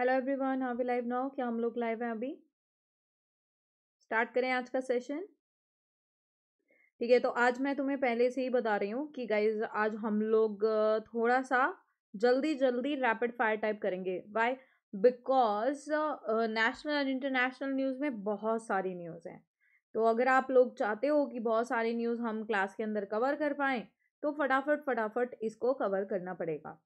Hello everyone one भी live now क्या हम लोग लाइव हैं अभी स्टार्ट करें आज का सेशन ठीक है तो आज मैं तुम्हें पहले से ही बता रही हूँ कि गाइज आज हम लोग थोड़ा सा जल्दी जल्दी रैपिड फायर टाइप करेंगे why because national and international news में बहुत सारी न्यूज़ हैं तो अगर आप लोग चाहते हो कि बहुत सारी न्यूज़ हम क्लास के अंदर कवर कर पाएँ तो फटाफट फटाफट इसको कवर करना पड़ेगा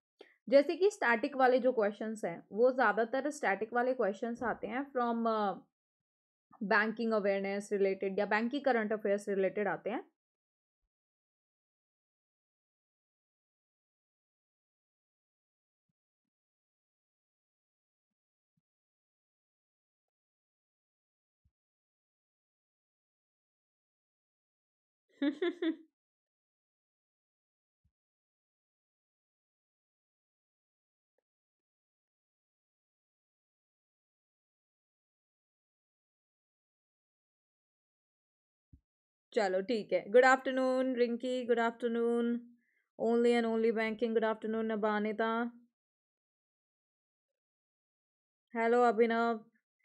जैसे कि स्टैटिक वाले जो क्वेश्चंस हैं वो ज़्यादातर स्टैटिक वाले क्वेश्चंस आते हैं फ्रॉम बैंकिंग अवेयरनेस रिलेटेड या बैंकिंग करंट अफेयर्स रिलेटेड आते हैं चलो ठीक है good afternoon Rinki good afternoon only and only banking good afternoon Nabanita hello Abhinav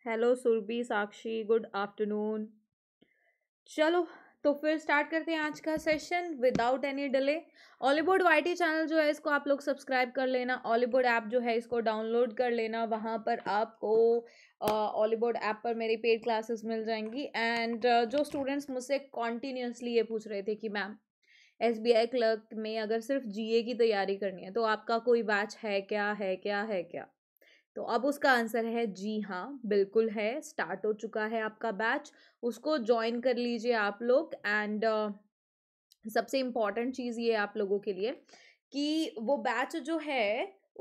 hello Surabhi Sakshi good afternoon चलो तो फिर स्टार्ट करते हैं आज का सेशन विदाउट एनी डिले ऑलीवुड वाई चैनल जो है इसको आप लोग सब्सक्राइब कर लेना ऑलीवुड ऐप जो है इसको डाउनलोड कर लेना वहाँ पर आपको ऑलीवुड ऐप पर मेरी पेड क्लासेस मिल जाएंगी एंड uh, जो स्टूडेंट्स मुझसे कॉन्टीन्यूसली ये पूछ रहे थे कि ma'am S B I clerk में अगर सिर्फ जी ए की तैयारी करनी है तो आपका कोई बैच है क्या है क्या है क्या तो अब उसका आंसर है जी हाँ बिल्कुल है स्टार्ट हो चुका है आपका बैच उसको ज्वाइन कर लीजिए आप लोग एंड uh, सबसे इम्पॉर्टेंट चीज़ ये आप लोगों के लिए कि वो बैच जो है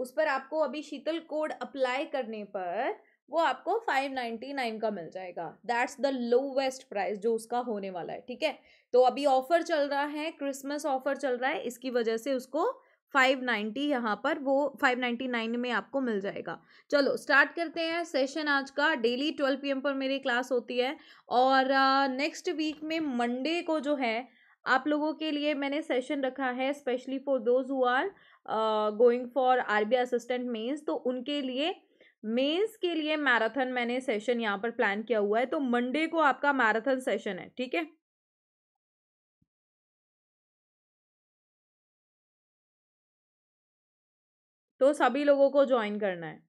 उस पर आपको अभी शीतल कोड अप्लाई करने पर वो आपको फाइव नाइन्टी नाइन का मिल जाएगा दैट्स द लोवेस्ट प्राइस जो उसका होने वाला है ठीक है तो अभी ऑफर चल रहा है क्रिसमस ऑफर चल रहा है इसकी वजह से उसको फाइव नाइन्टी यहाँ पर वो फाइव नाइन्टी नाइन में आपको मिल जाएगा चलो स्टार्ट करते हैं सेशन आज का डेली ट्वेल्व पी पर मेरी क्लास होती है और नेक्स्ट वीक में मंडे को जो है आप लोगों के लिए मैंने सेशन रखा है specially for those who are going for R B assistant mains तो उनके लिए मेंस के लिए मैराथन मैंने सेशन यहाँ पर प्लान किया हुआ है तो मंडे को आपका मैराथन सेशन है ठीक है तो सभी लोगों को ज्वाइन करना है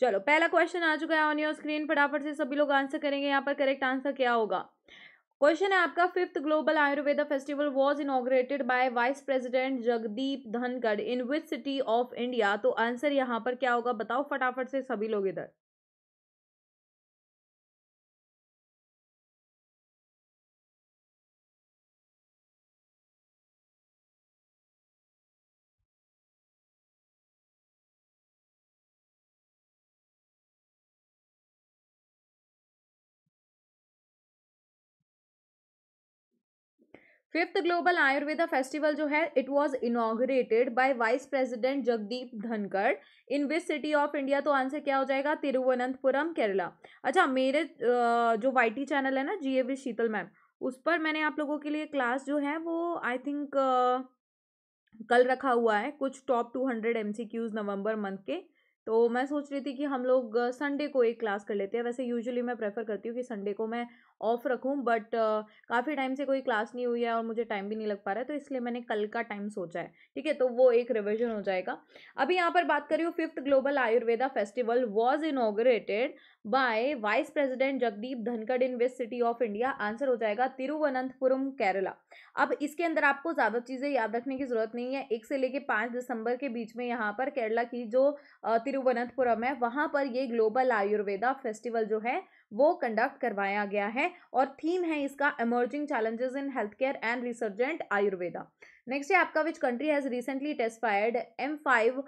चलो पहला क्वेश्चन आ चुका है ऑन योर स्क्रीन फटाफट से सभी लोग आंसर करेंगे यहाँ पर करेक्ट आंसर क्या होगा क्वेश्चन है आपका fifth global Ayurveda festival was inaugurated by vice president Jagdeep Dhankhar in which city of India तो आंसर यहाँ पर क्या होगा बताओ फटाफट से सभी लोग इधर फिफ्थ ग्लोबल आयुर्वेदा फेस्टिवल जो है it was inaugurated by vice president Jagdeep Dhankhar in which city of India तो आंसर क्या हो जाएगा तिरुवनंतपुरम केरला अच्छा मेरे जो टी चैनल है ना जी ए शीतल मैम उस पर मैंने आप लोगों के लिए क्लास जो है वो आई थिंक कल रखा हुआ है कुछ top two hundred M C Qs November month के तो मैं सोच रही थी कि हम लोग संडे को एक क्लास कर लेते हैं वैसे यूजुअली मैं प्रेफर करती हूँ कि संडे को मैं ऑफ़ रखूँ बट काफ़ी टाइम से कोई क्लास नहीं हुई है और मुझे टाइम भी नहीं लग पा रहा है तो इसलिए मैंने कल का टाइम सोचा है ठीक है तो वो एक रिविजन हो जाएगा अभी यहाँ पर बात करी हूँ fifth global Ayurveda festival was inaugurated by vice president Jagdeep Dhankhar in west city of India answer हो जाएगा तिरुवनंतपुरम केरला अब इसके अंदर आपको ज़्यादा चीज़ें याद रखने की ज़रूरत नहीं है एक से लेके पाँच दिसंबर के बीच में यहाँ पर केरला की जो तिरुवनंतपुरम है वहाँ पर ये ग्लोबल आयुर्वेदा फेस्टिवल जो है वो कंडक्ट करवाया गया है और थीम है इसका emerging challenges in health care and resurgent Ayurveda next है आपका which country has recently test fired M five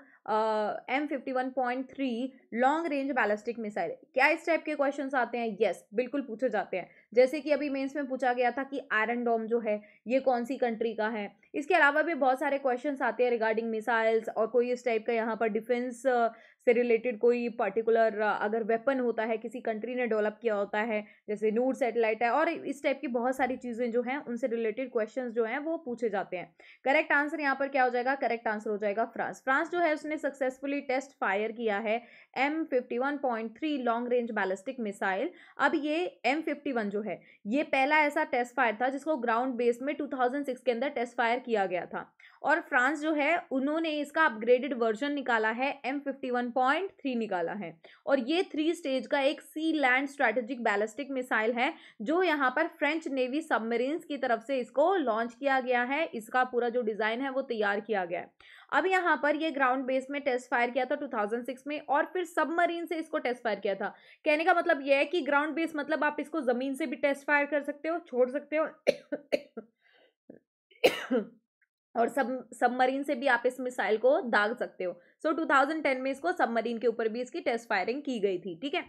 M fifty one point three long range ballistic missile क्या इस टाइप के क्वेश्चंस आते हैं यस yes, बिल्कुल पूछे जाते हैं जैसे कि अभी मेंस में पूछा गया था कि आयरन डोम जो है ये कौन सी कंट्री का है इसके अलावा भी बहुत सारे क्वेश्चंस आते हैं रिगार्डिंग मिसाइल्स और कोई इस टाइप का यहाँ पर डिफेंस से रिलेटेड कोई पर्टिकुलर अगर वेपन होता है किसी कंट्री ने डेवलप किया होता है जैसे नूर सेटेलाइट है और इस टाइप की बहुत सारी चीज़ें जो हैं उनसे रिलेटेड क्वेश्चन जो हैं वो पूछे जाते हैं करेक्ट आंसर यहाँ पर क्या हो जाएगा करेक्ट आंसर हो जाएगा फ्रांस फ्रांस जो है उसने सक्सेसफुली टेस्ट फायर किया है M fifty one point three long range ballistic missile अब ये एम फिफ्टी वन जो है ये पहला ऐसा टेस्ट फायर था जिसको ग्राउंड बेस में टू थाउजेंड सिक्स के अंदर टेस्ट फायर किया गया था और फ्रांस जो है उन्होंने इसका अपग्रेडेड वर्जन निकाला है M fifty one point three निकाला है और ये थ्री स्टेज का एक sea land strategic ballistic missile है जो यहाँ पर फ्रेंच नेवी सबमरीन्स की तरफ से इसको लॉन्च किया गया है इसका पूरा जो डिज़ाइन है वो तैयार किया गया है अब यहाँ पर ये ग्राउंड बेस में टेस्ट फायर किया था 2006 में और फिर सबमरीन से इसको टेस्ट फायर किया था कहने का मतलब यह है कि ग्राउंड बेस मतलब आप इसको ज़मीन से भी टेस्ट फायर कर सकते हो छोड़ सकते हो और सब सबमरीन से भी आप इस मिसाइल को दाग सकते हो सो so, 2010 में इसको सबमरीन के ऊपर भी इसकी टेस्ट फायरिंग की गई थी ठीक है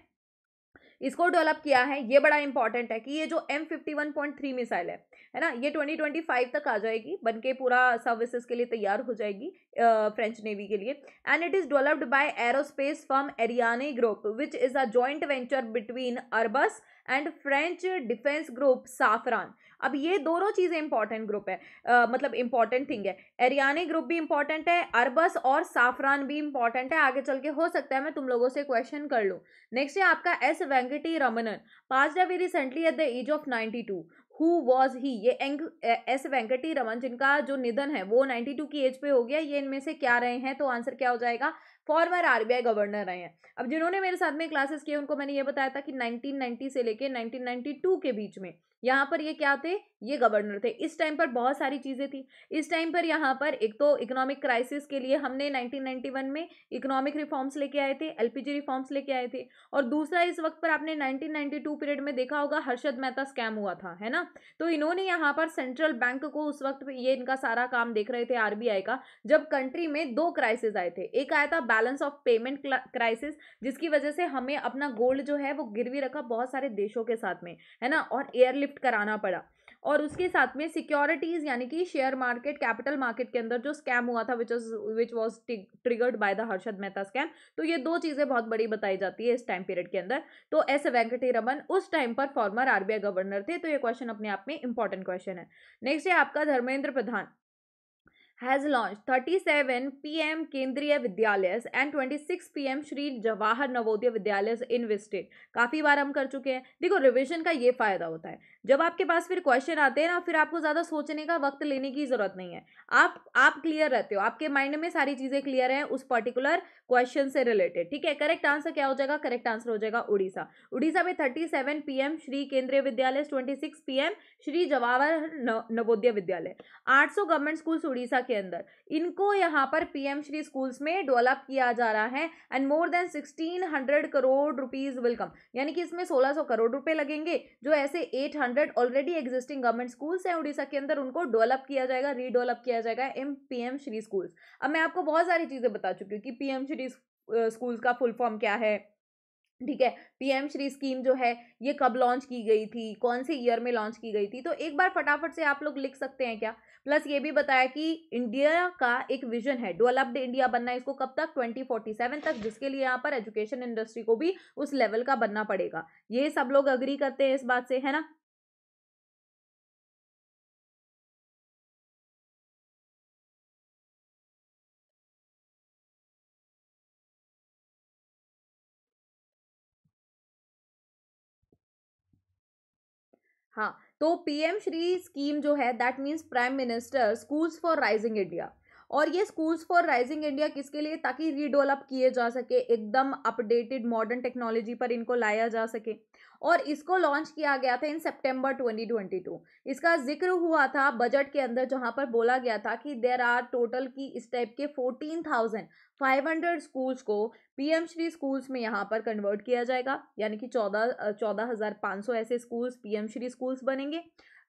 इसको डेवलप किया है ये बड़ा इंपॉर्टेंट है कि ये जो M fifty one point three missile है है ना ये ट्वेंटी ट्वेंटी फाइव तक आ जाएगी बन के पूरा सर्विसेज के लिए तैयार हो जाएगी फ्रेंच नेवी के लिए and it is developed by aerospace firm Ariane group which is a joint venture between Airbus and French defence group Safran अब ये दोनों चीज़ें इंपॉर्टेंट ग्रुप है आ, मतलब इंपॉर्टेंट थिंग है एरियानी ग्रुप भी इंपॉर्टेंट है अरबस और साफरान भी इंपॉर्टेंट है आगे चल के हो सकता है मैं तुम लोगों से क्वेश्चन कर लूँ नेक्स्ट है आपका S Venkitaramanan passed away recently at the age of ninety two who was he ये एंग एस वेंकटी रमन जिनका जो निधन है वो नाइन्टी टू की एज पे हो गया ये इनमें से क्या रहे हैं तो आंसर क्या हो जाएगा former R B I governor रहे हैं अब जिन्होंने मेरे साथ में क्लासेस किए उनको मैंने ये बताया था कि नाइनटीन नाइन्टी से लेके टू के बीच में यहाँ पर ये क्या थे ये गवर्नर थे इस टाइम पर बहुत सारी चीज़ें थी इस टाइम पर यहाँ पर एक तो इकोनॉमिक क्राइसिस के लिए हमने 1991 में इकोनॉमिक रिफॉर्म्स लेके आए थे एलपीजी रिफॉर्म्स लेके आए थे और दूसरा इस वक्त पर आपने 1992 पीरियड में देखा होगा हर्षद मेहता स्कैम हुआ था है ना तो इन्होंने यहाँ पर सेंट्रल बैंक को उस वक्त ये इनका सारा काम देख रहे थे आर का जब कंट्री में दो क्राइसिस आए थे एक आया था बैलेंस ऑफ पेमेंट क्राइसिस जिसकी वजह से हमें अपना गोल्ड जो है वो गिरवी रखा बहुत सारे देशों के साथ में है ना और एयरली शिफ्ट कराना पड़ा और उसके साथ में सिक्योरिटीज़ यानी कि शेयर मार्केट कैपिटल मार्केट के अंदर जो स्कैम हुआ था which which was triggered by the Harshad Mehta scam तो ये दो चीज़ें बहुत बड़ी बताई जाती है इस टाइम पीरियड के अंदर तो एस वेंकटी रमन उस टाइम पर फॉर्मर आरबीआई गवर्नर थे तो ये क्वेश्चन अपने आप में इंपॉर्टेंट क्वेश्चन है नेक्स्ट है आपका Dharmendra Pradhan has launch thirty seven P M Kendriya Vidyalaya and twenty six P M Shri Jawahar Navodaya Vidyalaya इन विस्टेड काफ़ी बार हम कर चुके हैं देखो रिविजन का ये फ़ायदा होता है जब आपके पास फिर क्वेश्चन आते हैं ना फिर आपको ज़्यादा सोचने का वक्त लेने की ज़रूरत नहीं है आप आप क्लियर रहते हो आपके माइंड में सारी चीज़ें क्लियर हैं उस पर्टिकुलर क्वेश्चन से रिलेटेड ठीक है करेक्ट आंसर क्या हो जाएगा करेक्ट आंसर हो जाएगा उड़ीसा उड़ीसा में thirty seven P M Shri Kendriya Vidyalaya twenty six P M Shri Jawahar Navodaya Vidyalaya आठ सौ गवर्नमेंट स्कूल्स उड़ीसा के अंदर इनको यहाँ पर पीएम श्री स्कूल्स में डेवलप किया जा रहा है and more than sixteen hundred crore rupees welcome यानी कि इसमें सोलह सौ करोड़ रुपए लगेंगे जो ऐसे eight hundred already existing government schools हैं उड़ीसा के अंदर उनको डेवलप किया जाएगा रीडेवलप किया जाएगा M P M Shri schools अब मैं आपको बहुत सारी चीज़ें बता चुकी हूँ कि पी एम श्री स्कूल्स का फुल फॉर्म क्या है ठीक है पीएम श्री स्कीम जो है ये कब लॉन्च की गई थी कौन से ईयर में लॉन्च की गई थी तो एक बार फटाफट से आप लोग लिख सकते हैं क्या प्लस ये भी बताया कि इंडिया का एक विजन है डेवलप्ड इंडिया बनना है इसको कब तक 2047 तक जिसके लिए यहाँ पर एजुकेशन इंडस्ट्री को भी उस लेवल का बनना पड़ेगा ये सब लोग अग्री करते हैं इस बात से है ना हाँ तो पीएम श्री स्कीम जो है that means prime minister schools for rising India और ये स्कूल्स फॉर राइजिंग इंडिया किसके लिए ताकि रीडेवलप किए जा सके एकदम अपडेटेड मॉडर्न टेक्नोलॉजी पर इनको लाया जा सके और इसको लॉन्च किया गया था इन सितंबर 2022 इसका जिक्र हुआ था बजट के अंदर जहां पर बोला गया था कि देर आर टोटल की इस टाइप के 14,500 स्कूल्स को पीएम श्री स्कूल्स में यहाँ पर कन्वर्ट किया जाएगा यानी कि चौदह चौदह हज़ार पाँच सौ ऐसे स्कूल्स पीएम श्री स्कूल्स बनेंगे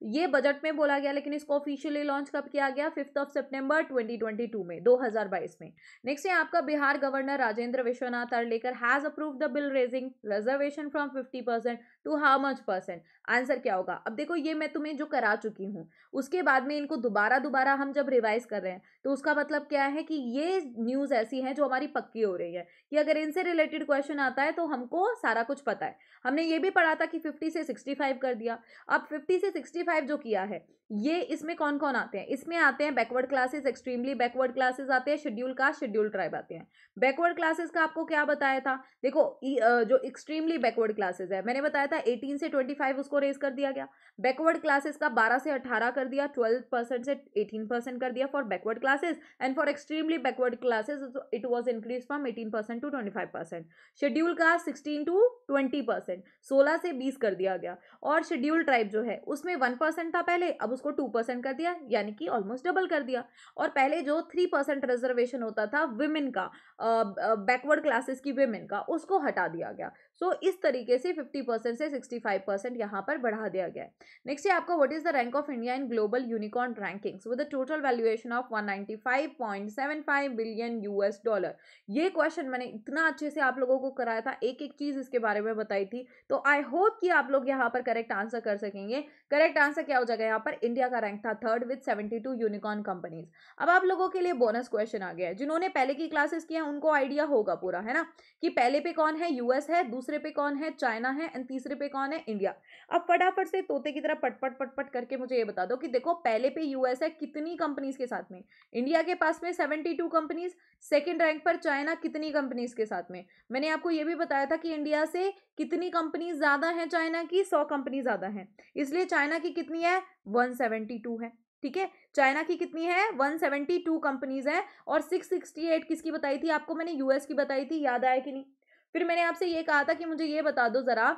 ये बजट में बोला गया लेकिन इसको ऑफिशियली लॉन्च कब किया गया फिफ्थ ऑफ सितंबर 2022 में 2022 में नेक्स्ट है आपका Bihar governor Rajendra Vishwanath Arlekar has approve the bill raising reservation from 50 percent to how much percent answer क्या होगा अब देखो ये मैं तुम्हें जो करा चुकी हूँ उसके बाद में इनको दोबारा दोबारा हम जब रिवाइज कर रहे हैं तो उसका मतलब क्या है कि ये न्यूज़ ऐसी है जो हमारी पक्की हो रही है कि अगर इनसे रिलेटेड क्वेश्चन आता है तो हमको सारा कुछ पता है हमने ये भी पढ़ा था कि फिफ्टी से सिक्सटी फाइव कर दिया अब फिफ्टी से सिक्सटी फाइव जो किया है ये इसमें कौन कौन आते हैं इसमें आते हैं backward classes extremely backward classes आते हैं शेड्यूल का शेड्यूल ट्राइब आते हैं बैकवर्ड क्लासेस का आपको क्या बताया था देखो जो एक्सट्रीमली बैकवर्ड क्लासेस है मैंने बताया था एटीन से ट्वेंटी फाइव उसको रेज कर दिया गया बैकवर्ड क्लासेस का बारह से अठारह कर दिया ट्वेल्व परसेंट से एटीन परसेंट कर दिया for backward classes and for extremely backward classes it was increase from eighteen percent percent to twenty five percent schedule का सिक्सटीन टू ट्वेंटी परसेंट सोलह से बीस कर दिया गया और शेड्यूल ट्राइब जो है उसमें वन परसेंट था पहले अब उसको टू परसेंट कर दिया यानी कि ऑलमोस्ट डबल कर दिया और पहले जो थ्री परसेंट रिजर्वेशन होता था विमेन का बैकवर्ड क्लासेस की वेमेन का उसको हटा दिया गया सो so, इस तरीके से 50 परसेंट से 65 परसेंट यहाँ पर बढ़ा दिया गया है नेक्स्ट है आपका what is the rank of India in global unicorn rankings with total valuation of 195.75 billion US dollar ये क्वेश्चन मैंने इतना अच्छे से आप लोगों को कराया था एक एक चीज़ इसके बारे में बताई थी तो आई होप कि आप लोग यहाँ पर करेक्ट आंसर कर सकेंगे करेक्ट आंसर क्या हो जाएगा यहाँ पर इंडिया का रैंक था third with seventy two unicorn companies अब आप लोगों के लिए बोनस क्वेश्चन आ गया है जिन्होंने पहले की क्लासेस किया उनको आइडिया होगा पूरा है ना कि पहले पे कौन है यूएस है दूसरा दूसरे पे कौन है चाइना है एंड तीसरे पे कौन है इंडिया अब फटाफट से तोते की तरह पटपट पटपट करके मुझे ये बता दो कि देखो पहले पे यूएस है कितनी कंपनीज के साथ में इंडिया के पास में seventy two companies second rank पर चाइना कितनी कंपनीज के साथ में मैंने आपको ये भी बताया था कि इंडिया से कितनी कंपनीज ज़्यादा हैं चाइना की सौ कंपनी ज़्यादा हैं इसलिए चाइना की कितनी है वन है ठीक है चाइना की कितनी है 172 कंपनीज है और 668 किसकी बताई थी आपको मैंने यूएस की बताई थी याद आया कि नहीं फिर मैंने आपसे ये कहा था कि मुझे ये बता दो ज़रा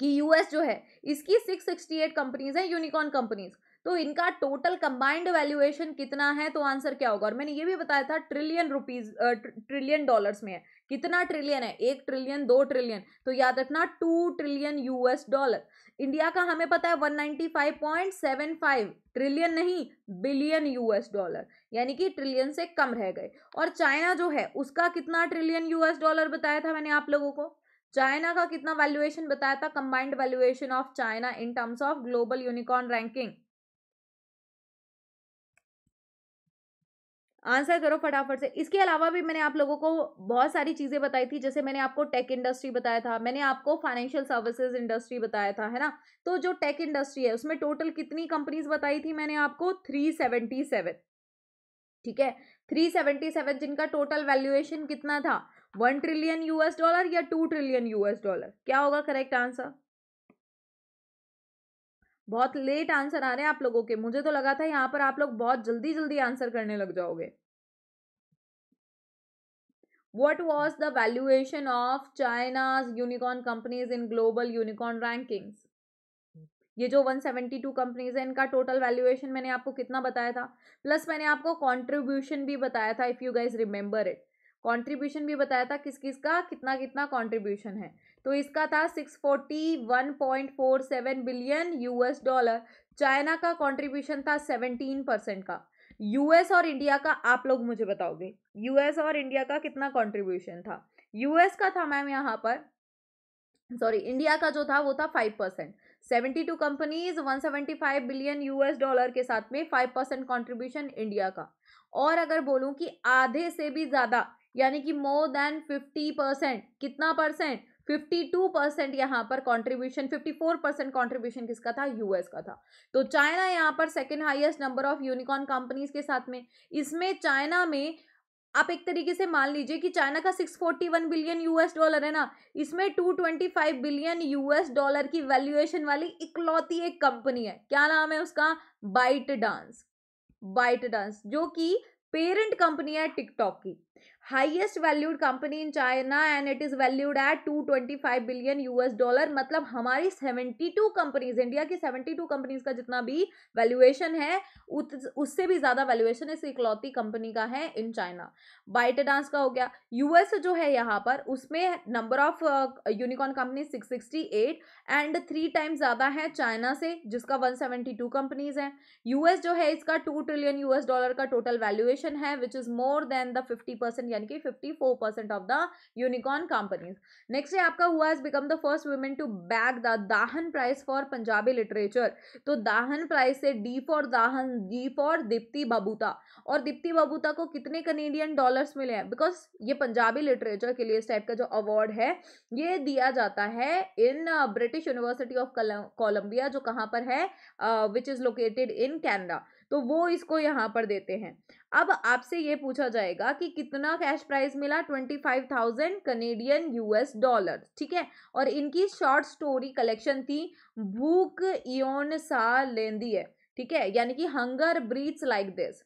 कि यूएस जो है इसकी 668 कंपनीज हैं यूनिकॉर्न कंपनीज तो इनका टोटल कंबाइंड वैल्यूएशन कितना है तो आंसर क्या होगा और मैंने ये भी बताया था ट्रिलियन रुपीज ट्रिलियन डॉलर्स में है कितना ट्रिलियन है एक ट्रिलियन दो ट्रिलियन तो याद रखना two trillion US dollar India का हमें पता है one five point seven five trillion नहीं बिलियन यूएस डॉलर यानी कि ट्रिलियन से कम रह गए और चाइना जो है उसका कितना ट्रिलियन यूएस डॉलर बताया था मैंने आप लोगों को चाइना का कितना वैल्यूएशन बताया था combined valuation of China in terms of global unicorn ranking answer करो फटाफट से इसके अलावा भी मैंने आप लोगों को बहुत सारी चीज़ें बताई थी जैसे मैंने आपको टेक इंडस्ट्री बताया था मैंने आपको फाइनेंशियल सर्विसेज इंडस्ट्री बताया था है ना तो जो टेक इंडस्ट्री है उसमें टोटल कितनी कंपनीज बताई थी मैंने आपको थ्री सेवेंटी सेवन ठीक है थ्री सेवेंटी सेवन जिनका टोटल वैल्यूएशन कितना था वन ट्रिलियन यूएस डॉलर या टू ट्रिलियन यूएस डॉलर क्या होगा करेक्ट आंसर बहुत लेट आंसर आ रहे हैं आप लोगों के मुझे तो लगा था यहाँ पर आप लोग बहुत जल्दी जल्दी आंसर करने लग जाओगे what was the valuation of China's unicorn companies in global unicorn rankings ये जो 172 कंपनीज है इनका टोटल वैल्यूएशन मैंने आपको कितना बताया था प्लस मैंने आपको कंट्रीब्यूशन भी बताया था if you guys remember it contribution भी बताया था किस किस का कितना कितना कंट्रीब्यूशन है तो इसका था six forty one point four seven billion US dollar China का कंट्रीब्यूशन था सेवनटीन परसेंट का यूएस और इंडिया का आप लोग मुझे बताओगे यूएस और इंडिया का कितना कंट्रीब्यूशन था यूएस का था मैम यहाँ पर सॉरी इंडिया का जो था वो था five percent seventy two companies one seventy five billion US dollar के साथ में फाइव परसेंट कॉन्ट्रीब्यूशन इंडिया का और अगर बोलूँ कि आधे से भी ज़्यादा यानी कि मोर देन फिफ्टी परसेंट कितना परसेंट 52 परसेंट यहाँ पर कॉन्ट्रीब्यूशन 54 परसेंट कॉन्ट्रीब्यूशन किसका था यूएस का था तो चाइना यहाँ पर second highest number of unicorn companies के साथ में इसमें चाइना में आप एक तरीके से मान लीजिए कि चाइना का 641 बिलियन यूएस डॉलर है ना इसमें 225 बिलियन यूएस डॉलर की वैल्यूएशन वाली इकलौती एक कंपनी है क्या नाम है उसका बाइट डांस बाइट डांस जो कि पेरेंट कंपनी है टिकटॉक की highest valued company in China and it is valued at two twenty five billion US dollar मतलब हमारी सेवेंटी टू कंपनीज इंडिया की टू कंपनीज का जितना भी वैल्यूएशन है उत, उससे भी ज़्यादा वैल्यूएशन इस इकलौती कंपनी का है इन चाइना बाइटेडांस का हो गया यूएस जो है यहाँ पर उसमें number of unicorn company eight and three times ज़्यादा है चाइना से जिसका वन सेवेंटी टू कंपनीज हैं यूएस जो है इसका टू ट्रिलियन यूएस डॉलर का टोटल वैल्यूएशन है which is more than the fifty percent यानी कि 54 percent of the unicorn companies next है आपका हुआ has become the first women to bag the Dhahan prize for Punjabi literature तो दाहन प्राइज से D for Dhahan D for Deepti Babuta और दीप्ति बबूता को कितने कनेडियन डॉलर्स मिले हैं बिकॉज ये पंजाबी लिटरेचर के लिए इस टाइप का जो अवार्ड है ये दिया जाता है in British university of Columbia जो कहाँ पर है which is located in Canada तो वो इसको यहाँ पर देते हैं अब आपसे ये पूछा जाएगा कि कितना कैश प्राइस मिला twenty five thousand Canadian US dollar ठीक है और इनकी शॉर्ट स्टोरी कलेक्शन थी भूख योन सा लेंदी है ठीक है यानी कि हंगर ब्रीथ्स लाइक दिस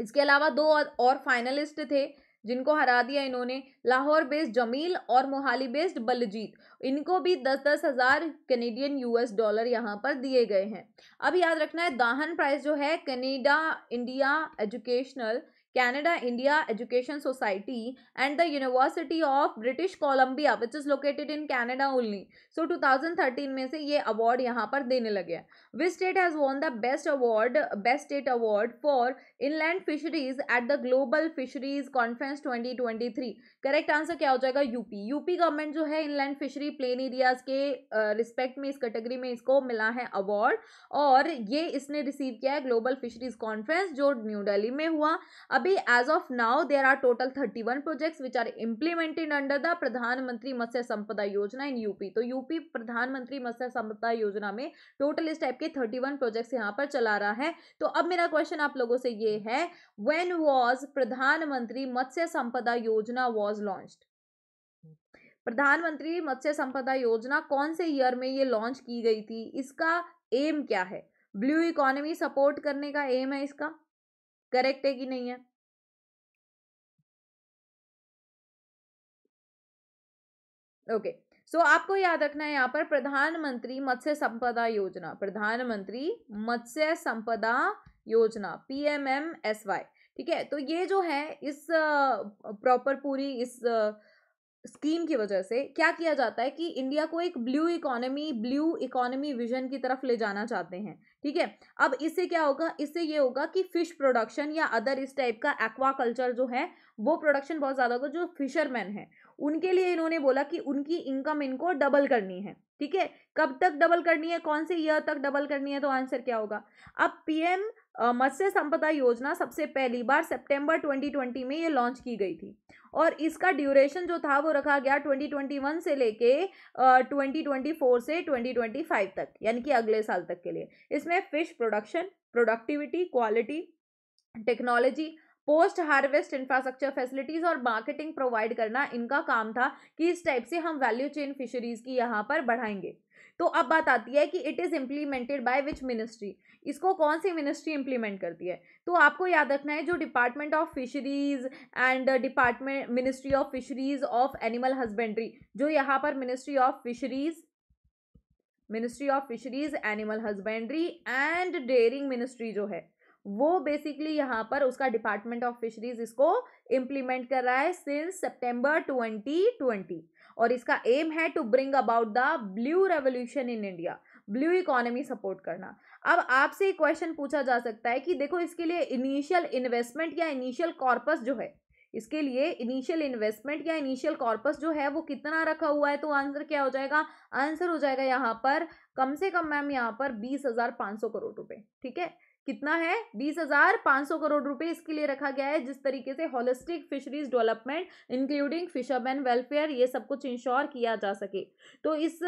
इसके अलावा दो और फाइनलिस्ट थे जिनको हरा दिया इन्होंने लाहौर बेस्ड जमील और मोहाली बेस्ड बलजीत इनको भी दस दस हज़ार कैनेडियन यूएस डॉलर यहाँ पर दिए गए हैं अब याद रखना है दाहन प्राइस जो है Canada India educational Canada India education society and the university of British Columbia which is located in Canada only so 2013 में से ये अवार्ड यहाँ पर देने लगे हैं which state has won the best award best state award for inland fisheries at the global fisheries conference 2023 correct answer क्या हो जाएगा यूपी यूपी गवर्नमेंट जो है इनलैंड फिशरी प्लेन एरियाज के रिस्पेक्ट में इस कैटेगरी में इसको मिला है अवार्ड और ये इसने रिसीव किया है ग्लोबल फिशरीज कॉन्फ्रेंस जो न्यू दिल्ली में हुआ अभी as of now there are total thirty one project which are implemented under the Pradhanmantri Matsya संपदा योजना इन यूपी तो यूपी प्रधानमंत्री मत्स्य संपदा योजना में टोटल इस टाइप के थर्टी वन प्रोजेक्ट्स यहाँ पर चला रहा है तो अब मेरा क्वेश्चन आप लोगों से ये है वेन वॉज प्रधानमंत्री मत्स्य संपदा योजना वॉज वॉज लॉन्च hmm. प्रधानमंत्री मत्स्य संपदा योजना कौन से ईयर में ये लॉन्च की गई थी इसका एम क्या है ब्लू इकोनॉमी सपोर्ट करने का एम है इसका करेक्ट है कि नहीं है ओके okay. सो so, आपको याद रखना है यहाँ पर प्रधानमंत्री मत्स्य संपदा योजना प्रधानमंत्री मत्स्य संपदा योजना पीएमएमएसवाई ठीक है तो ये जो है इस प्रॉपर पूरी इस स्कीम की वजह से क्या किया जाता है कि इंडिया को एक blue economy blue economy vision की तरफ ले जाना चाहते हैं ठीक है अब इससे क्या होगा इससे ये होगा कि फिश प्रोडक्शन या अदर इस टाइप का एक्वा कल्चर जो है वो प्रोडक्शन बहुत ज़्यादा होगा जो फिशरमैन है उनके लिए इन्होंने बोला कि उनकी इनकम इनको डबल करनी है ठीक है कब तक डबल करनी है कौन से ईयर तक डबल करनी है तो आंसर क्या होगा अब पीएम मत्स्य संपदा योजना सबसे पहली बार सितंबर 2020 में ये लॉन्च की गई थी और इसका ड्यूरेशन जो था वो रखा गया 2021 से लेके uh, 2024 से 2025 तक यानी कि अगले साल तक के लिए इसमें fish production productivity quality technology post harvest infrastructure facilities और मार्केटिंग प्रोवाइड करना इनका काम था कि इस टाइप से हम वैल्यू चेन फिशरीज़ की यहाँ पर बढ़ाएंगे तो अब बात आती है कि it is implemented by which ministry इसको कौन सी मिनिस्ट्री इम्प्लीमेंट करती है तो आपको याद रखना है जो department of fisheries and department ministry of fisheries of animal husbandry जो यहाँ पर ministry of fisheries ministry of fisheries animal husbandry and dairying ministry जो है वो बेसिकली यहाँ पर उसका डिपार्टमेंट ऑफ फिशरीज इसको इम्प्लीमेंट कर रहा है सिंस सितंबर 2020 और इसका एम है to bring about the blue revolution in India blue economy support करना अब आपसे एक क्वेश्चन पूछा जा सकता है कि देखो इसके लिए इनिशियल इन्वेस्टमेंट या इनिशियल कॉर्पस जो है इसके लिए इनिशियल इन्वेस्टमेंट या इनिशियल कॉर्पस जो है वो कितना रखा हुआ है तो आंसर क्या हो जाएगा आंसर हो जाएगा यहाँ पर कम से कम मैम यहाँ पर बीस हजार पाँच सौ करोड़ रुपए ठीक है कितना है बीस हजार पाँच सौ करोड़ रुपए इसके लिए रखा गया है जिस तरीके से holistic fisheries development including fisherman welfare ये सब कुछ इंश्योर किया जा सके तो इस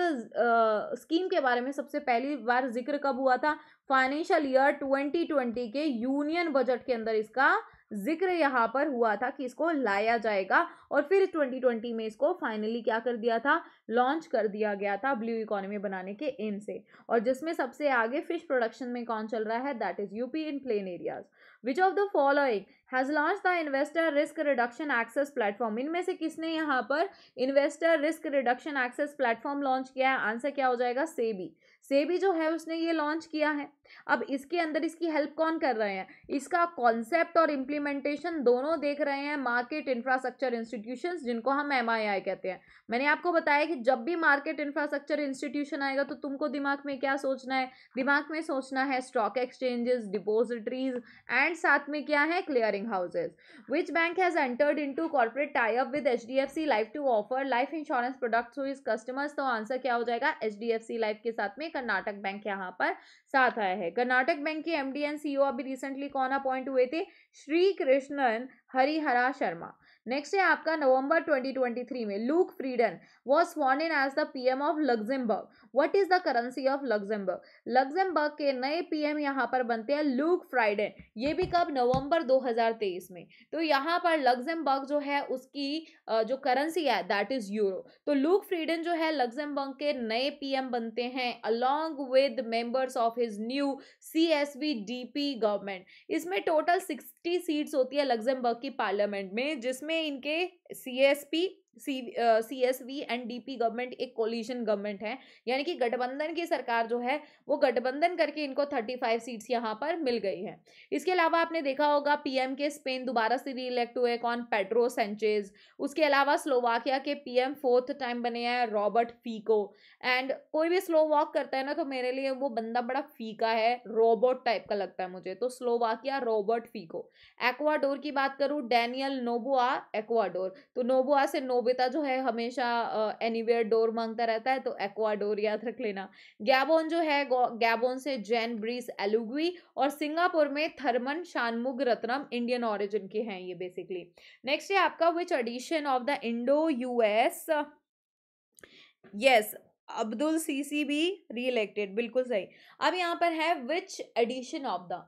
स्कीम के बारे में सबसे पहली बार जिक्र कब हुआ था फाइनेंशियल ईयर ट्वेंटी ट्वेंटी के यूनियन बजट के अंदर इसका जिक्र यहाँ पर हुआ था कि इसको लाया जाएगा और फिर 2020 में इसको फाइनली क्या कर दिया था लॉन्च कर दिया गया था ब्लू इकोनॉमी बनाने के एम से और जिसमें सबसे आगे फिश प्रोडक्शन में कौन चल रहा है that is UP in plain areas which of the following has launch the investor risk reduction access platform इनमें से किसने यहाँ पर investor risk reduction access platform launch किया है आंसर क्या हो जाएगा सेबी सेबी जो है उसने ये लॉन्च किया है अब इसके अंदर इसकी हेल्प कौन कर रहे हैं इसका कॉन्सेप्ट और इम्प्लीमेंटेशन दोनों देख रहे हैं मार्केट इंफ्रास्ट्रक्चर इंस्टीट्यूशंस जिनको हम एम कहते हैं मैंने आपको बताया कि जब भी मार्केट इंफ्रास्ट्रक्चर इंस्टीट्यूशन आएगा तो तुमको दिमाग में क्या सोचना है दिमाग में सोचना है स्टॉक एक्सचेंजेस डिपोजिटरीज एंड साथ में क्या है clearing houses which bank has entered into corporate type with H F C life to offer life insurance product हुई कस्टमर्स तो आंसर क्या हो जाएगा H D F C life के साथ में कर्नाटक बैंक यहाँ पर साथ आया है कर्नाटक बैंक के एमडी एंड सीईओ अभी रिसेंटली कौन अपॉइंट हुए थे श्री कृष्णन हरिहरा शर्मा नेक्स्ट है आपका नवंबर 2023 में Luc Frieden was won in as the PM of Luxembourg what is the currency of Luxembourg Luxembourg के नए पीएम यहाँ पर बनते हैं लूक फ्राइडे ये भी कब नवंबर 2023 में तो यहाँ पर लग्जमबर्ग जो है उसकी जो करेंसी है दैट इज यूरो तो लूक फ्रीडन जो है लग्जमबर्ग के नए पीएम बनते हैं along with members of his new D P government इसमें टोटल 60 सीट्स होती है लग्जमबर्ग की पार्लियामेंट में जिसमें इनके CSP C C S V and D P government एक कोलिशन गवर्नमेंट है यानी कि गठबंधन की सरकार जो है वो गठबंधन करके इनको थर्टी फाइव सीट्स यहाँ पर मिल गई है इसके अलावा आपने देखा होगा पी एम के स्पेन दोबारा से री इलेक्ट हुए कौन पेड्रो सेंचेज उसके अलावा स्लोवाकिया के पी एम फोर्थ टाइम बने हैं रॉबर्ट फीको एंड कोई भी स्लो वॉक करता है ना तो मेरे लिए वो बंदा बड़ा फीका है रोबोट टाइप का लगता है मुझे तो स्लोवाकिया रॉबर्ट फीको एक्वाडोर की बात करूँ डैनियल नोबुआ एक्वाडोर तो नोबुआ से नोबो सोबिता जो है हमेशा एनीवेयर डोर मांगता रहता है तो एक्वाडोर याद रख लेना गैबोन जो है गैबोन से जैन ब्रीस एलुगुई और सिंगापुर में Tharman Shanmugaratnam Indian origin के हैं ये बेसिकली नेक्स्ट है आपका which edition of the Indo US yes Abdel Sisi भी री इलेक्टेड बिल्कुल सही अब यहाँ पर है which edition of the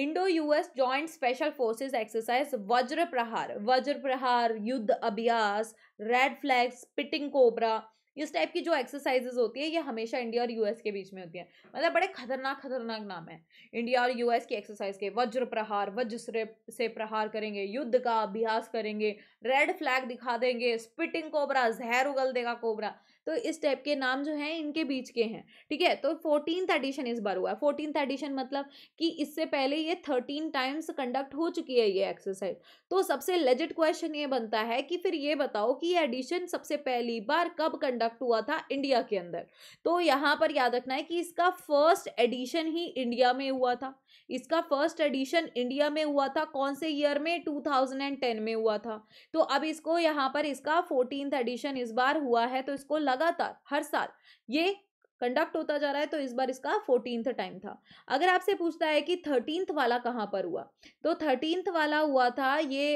Indo US joint special forces exercise Vajra Prahar Vajra Prahar Yudh Abhyas red flag spitting cobra इस टाइप की जो एक्सरसाइजेज होती है ये हमेशा इंडिया और यूएस के बीच में होती है मतलब बड़े खतरनाक खतरनाक नाम है इंडिया और यूएस की एक्सरसाइज के वज्र प्रहार वज्र से प्रहार करेंगे युद्ध का अभ्यास करेंगे रेड फ्लैग दिखा देंगे स्पिटिंग कोबरा जहर उगल देगा कोबरा तो इस टाइप के नाम जो हैं इनके बीच के हैं ठीक है तो फोर्टीन एडिशन इस बार हुआ है फोर्टीन एडिशन मतलब कि इससे पहले ये थर्टीन टाइम्स कंडक्ट हो चुकी है ये एक्सरसाइज तो सबसे लेजिट क्वेश्चन ये बनता है कि फिर ये बताओ कि ये एडिशन सबसे पहली बार कब कंडक्ट हुआ था इंडिया के अंदर तो यहाँ पर याद रखना है कि इसका फर्स्ट एडिशन ही इंडिया में हुआ था इसका फर्स्ट एडिशन इंडिया में हुआ था कौन से ईयर में 2010 में हुआ था तो अब इसको यहाँ पर इसका फोर्टीन एडिशन इस बार हुआ है तो इसको लगातार हर साल ये कंडक्ट होता जा रहा है तो इस बार इसका फोर्टीनथ टाइम था अगर आपसे पूछता है कि थर्टीनथ वाला कहाँ पर हुआ तो थर्टीनथ वाला हुआ था ये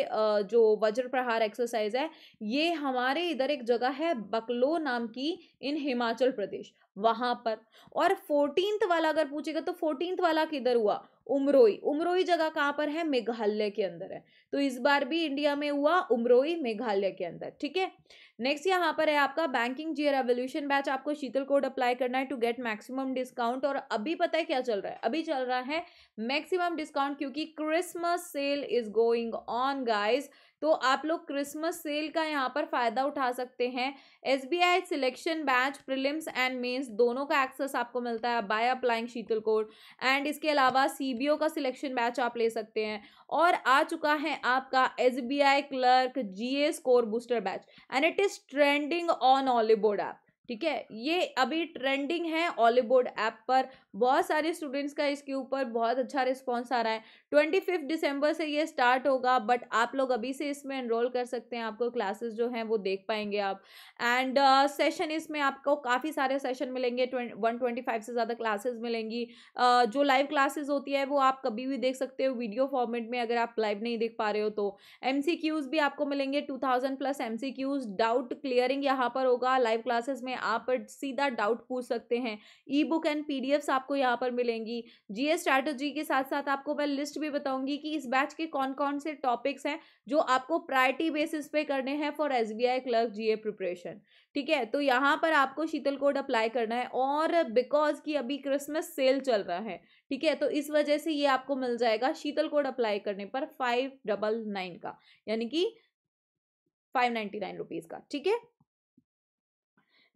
जो वज्र प्रहार एक्सरसाइज है ये हमारे इधर एक जगह है बकलो नाम की इन हिमाचल प्रदेश वहाँ पर और फोर्टीनथ वाला अगर पूछेगा तो फोर्टीनथ वाला किधर हुआ उमरोई उमरोई जगह कहाँ पर है मेघालय के अंदर है तो इस बार भी इंडिया में हुआ उमरोई मेघालय के अंदर ठीक है नेक्स्ट यहाँ पर है आपका बैंकिंग जी रेवोल्यूशन बैच आपको शीतल कोड अप्लाई करना है टू गेट मैक्सिमम डिस्काउंट और अभी पता है क्या चल रहा है अभी चल रहा है मैक्सिमम डिस्काउंट क्योंकि Christmas sale is going on guys तो आप लोग क्रिसमस सेल का यहाँ पर फ़ायदा उठा सकते हैं S B I selection batch prelims and mains दोनों का एक्सेस आपको मिलता है by applying Sheetal code and इसके अलावा सी बी ओ का सिलेक्शन बैच आप ले सकते हैं और आ चुका है आपका S B I clerk G A score booster batch and it is trending on ऑलिबोडा ठीक है ये अभी ट्रेंडिंग है ऑलीबोर्ड ऐप पर बहुत सारे स्टूडेंट्स का इसके ऊपर बहुत अच्छा रिस्पॉन्स आ रहा है ट्वेंटी फिफ्थ डिसम्बर से ये स्टार्ट होगा बट आप लोग अभी से इसमें एनरोल कर सकते हैं आपको क्लासेस जो हैं वो देख पाएंगे आप एंड सेशन uh, इसमें आपको काफ़ी सारे सेशन मिलेंगे वन ट्वेंटी फाइव से ज़्यादा क्लासेज मिलेंगी uh, जो लाइव क्लासेज होती है वो आप कभी भी देख सकते हो वीडियो फॉर्मेट में अगर आप लाइव नहीं देख पा रहे हो तो एम भी आपको मिलेंगे two plus M doubt clearing यहाँ पर होगा लाइव क्लासेज में हैं आप सीधा डाउट पूछ सकते हैं ई बुक एंड पी आपको यहाँ पर मिलेंगी जी स्ट्रैटेजी के साथ साथ आपको मैं लिस्ट भी बताऊंगी कि इस बैच के कौन कौन से टॉपिक्स हैं जो आपको प्रायरिटी बेसिस पे करने हैं for S B I clerk जी प्रिपरेशन ठीक है तो यहाँ पर आपको शीतल कोड अप्लाई करना है और बिकॉज कि अभी क्रिसमस सेल चल रहा है ठीक है तो इस वजह से ये आपको मिल जाएगा शीतल कोड अप्लाई करने पर फाइव डबल नाइन का यानी कि फाइव नाइन्टी नाइन रुपीज़ का ठीक है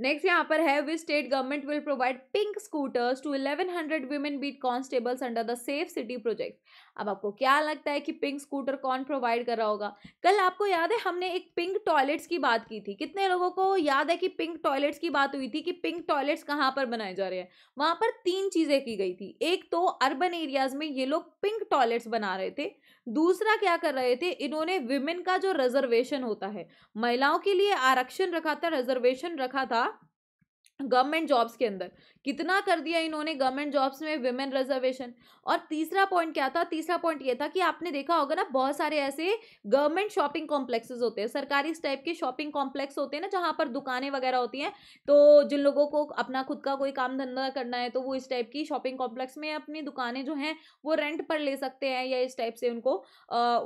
नेक्स्ट यहाँ पर है which state government will provide pink scooters to 1100 hundred women beat constables under the safe city project अब आपको क्या लगता है कि पिंक स्कूटर कौन प्रोवाइड कर रहा होगा कल आपको याद है हमने एक पिंक टॉयलेट्स की बात की थी कितने लोगों को याद है कि पिंक टॉयलेट्स की बात हुई थी कि पिंक टॉयलेट्स कहाँ पर बनाए जा रहे हैं वहाँ पर तीन चीज़ें की गई थी एक तो अर्बन एरियाज में ये लोग पिंक टॉयलेट्स बना रहे थे दूसरा क्या कर रहे थे इन्होंने विमेन का जो रिजर्वेशन होता है महिलाओं के लिए आरक्षण रखा था रिजर्वेशन रखा था गवर्नमेंट जॉब्स के अंदर कितना कर दिया इन्होंने गवर्नमेंट जॉब्स में वुमेन रिजर्वेशन और तीसरा पॉइंट क्या था तीसरा पॉइंट ये था कि आपने देखा होगा ना बहुत सारे ऐसे गवर्नमेंट शॉपिंग कॉम्प्लेक्सेज होते हैं सरकारी इस टाइप के शॉपिंग कॉम्प्लेक्स होते हैं ना जहाँ पर दुकानें वगैरह होती हैं तो जिन लोगों को अपना खुद का कोई काम धंधा करना है तो वो इस टाइप की शॉपिंग कॉम्प्लेक्स में अपनी दुकानें जो हैं वो रेंट पर ले सकते हैं या इस टाइप से उनको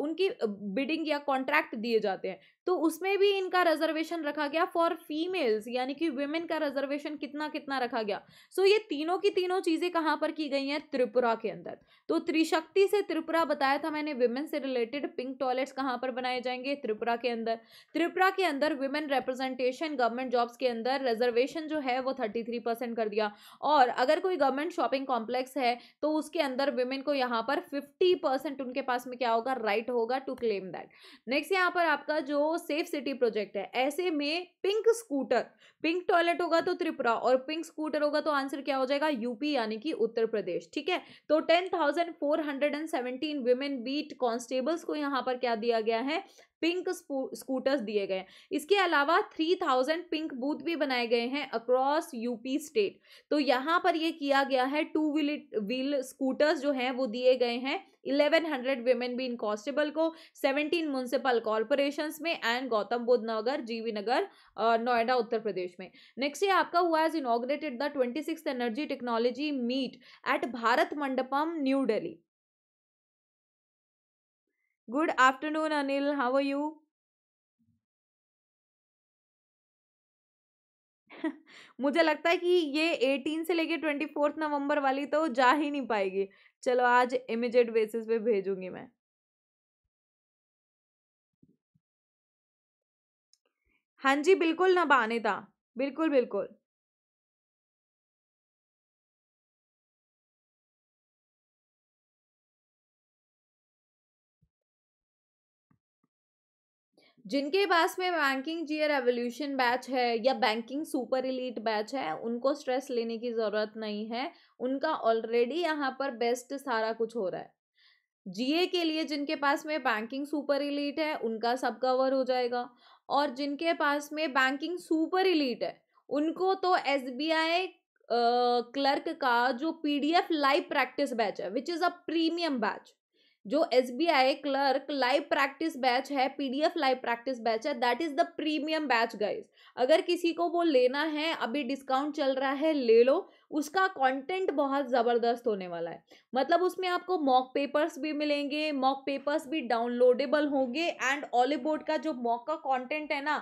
उनकी बिडिंग या कॉन्ट्रैक्ट दिए जाते हैं तो उसमें भी इनका रिजर्वेशन रखा गया फॉर फीमेल्स यानी कि वुमेन का रिजर्वेशन कितना कितना रखा गया सो ये तीनों की तीनों चीज़ें कहाँ पर की गई हैं त्रिपुरा के अंदर तो त्रिशक्ति से त्रिपुरा बताया था मैंने विमेन से रिलेटेड पिंक टॉयलेट्स कहाँ पर बनाए जाएंगे त्रिपुरा के अंदर त्रिपुरा के अंदर विमेन रिप्रेजेंटेशन गवर्नमेंट जॉब्स के अंदर रिजर्वेशन जो है वो थर्टी थ्री परसेंट कर दिया और अगर कोई गवर्नमेंट शॉपिंग कॉम्प्लेक्स है तो उसके अंदर विमेन को यहाँ पर फिफ्टी परसेंट उनके पास में क्या होगा राइट होगा टू क्लेम दैट नेक्स्ट यहाँ पर आपका जो सेफ सिटी प्रोजेक्ट है ऐसे में पिंक स्कूटर पिंक टॉयलेट होगा तो त्रिपुरा और पिंक स्कूटर होगा तो आंसर क्या हो जाएगा यूपी यानी कि उत्तर प्रदेश ठीक है तो ten thousand four hundred and seventeen women beat constables को यहाँ पर क्या दिया गया है पिंक स्कूटर्स दिए गए इसके अलावा थ्री थाउजेंड पिंक बूथ भी बनाए गए हैं अक्रॉस यूपी स्टेट तो यहाँ पर ये किया गया है टू व्हील व्हील स्कूटर्स जो हैं वो दिए गए हैं इलेवन हंड्रेड वेमेन भी इन कॉन्स्टेबल को सेवनटीन म्यूनसिपल कॉरपोरेशन में एंड गौतम बुद्ध नगर जीवी नगर नोएडा उत्तर प्रदेश में नेक्स्ट ये आपका हुआ has inaugurated the twenty energy technology meet at Bharat Mandapam new Delhi Good afternoon, Anil. How are you? मुझे लगता है कि ये एटीन से लेके ट्वेंटी फोर्थ नवंबर वाली तो जा ही नहीं पाएगी चलो आज इमिजिएट बेसिस पे भेजूंगी मैं हाँ जी बिल्कुल ना बाने था बिल्कुल बिल्कुल जिनके पास में बैंकिंग जीयर रेवोल्यूशन बैच है या बैंकिंग सुपर इलीट बैच है उनको स्ट्रेस लेने की ज़रूरत नहीं है उनका ऑलरेडी यहाँ पर बेस्ट सारा कुछ हो रहा है जीए के लिए जिनके पास में बैंकिंग सुपर इलीट है उनका सब कवर हो जाएगा और जिनके पास में बैंकिंग सुपर इलीट है उनको तो एस बी आई क्लर्क का जो P D F live practice batch है which is a premium batch जो S B I clerk live practice batch है P D F live practice batch है that is the premium batch guys अगर किसी को वो लेना है अभी डिस्काउंट चल रहा है ले लो उसका कंटेंट बहुत ज़बरदस्त होने वाला है मतलब उसमें आपको मॉक पेपर्स भी मिलेंगे मॉक पेपर्स भी डाउनलोडेबल होंगे एंड ऑलिबोर्ड का जो मॉक का कंटेंट है ना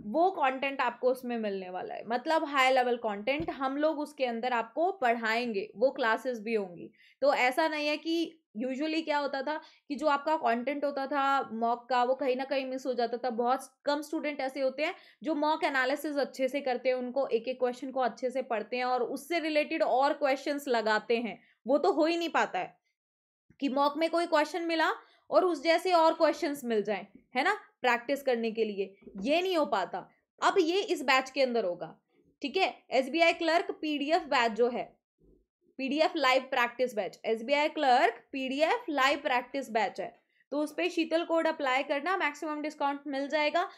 वो कंटेंट आपको उसमें मिलने वाला है मतलब हाई लेवल कंटेंट हम लोग उसके अंदर आपको पढ़ाएंगे वो क्लासेस भी होंगी तो ऐसा नहीं है कि यूजुअली क्या होता था कि जो आपका कंटेंट होता था मॉक का वो कहीं ना कहीं मिस हो जाता था बहुत कम स्टूडेंट ऐसे होते हैं जो मॉक एनालिसिस अच्छे से करते हैं उनको एक एक क्वेश्चन को अच्छे से पढ़ते हैं और उससे रिलेटेड और क्वेश्चन लगाते हैं वो तो हो ही नहीं पाता है कि मॉक में कोई क्वेश्चन मिला और उस जैसे और क्वेश्चंस मिल जाएं है ना प्रैक्टिस करने के लिए ये नहीं हो पाता अब ये इस बैच के अंदर होगा ठीक है S B I clerk PDF batch जो है PDF live practice batch S B I clerk PDF live practice batch है तो उस पर शीतल कोड अप्लाई करना मैक्सिमम डिस्काउंट मिल जाएगा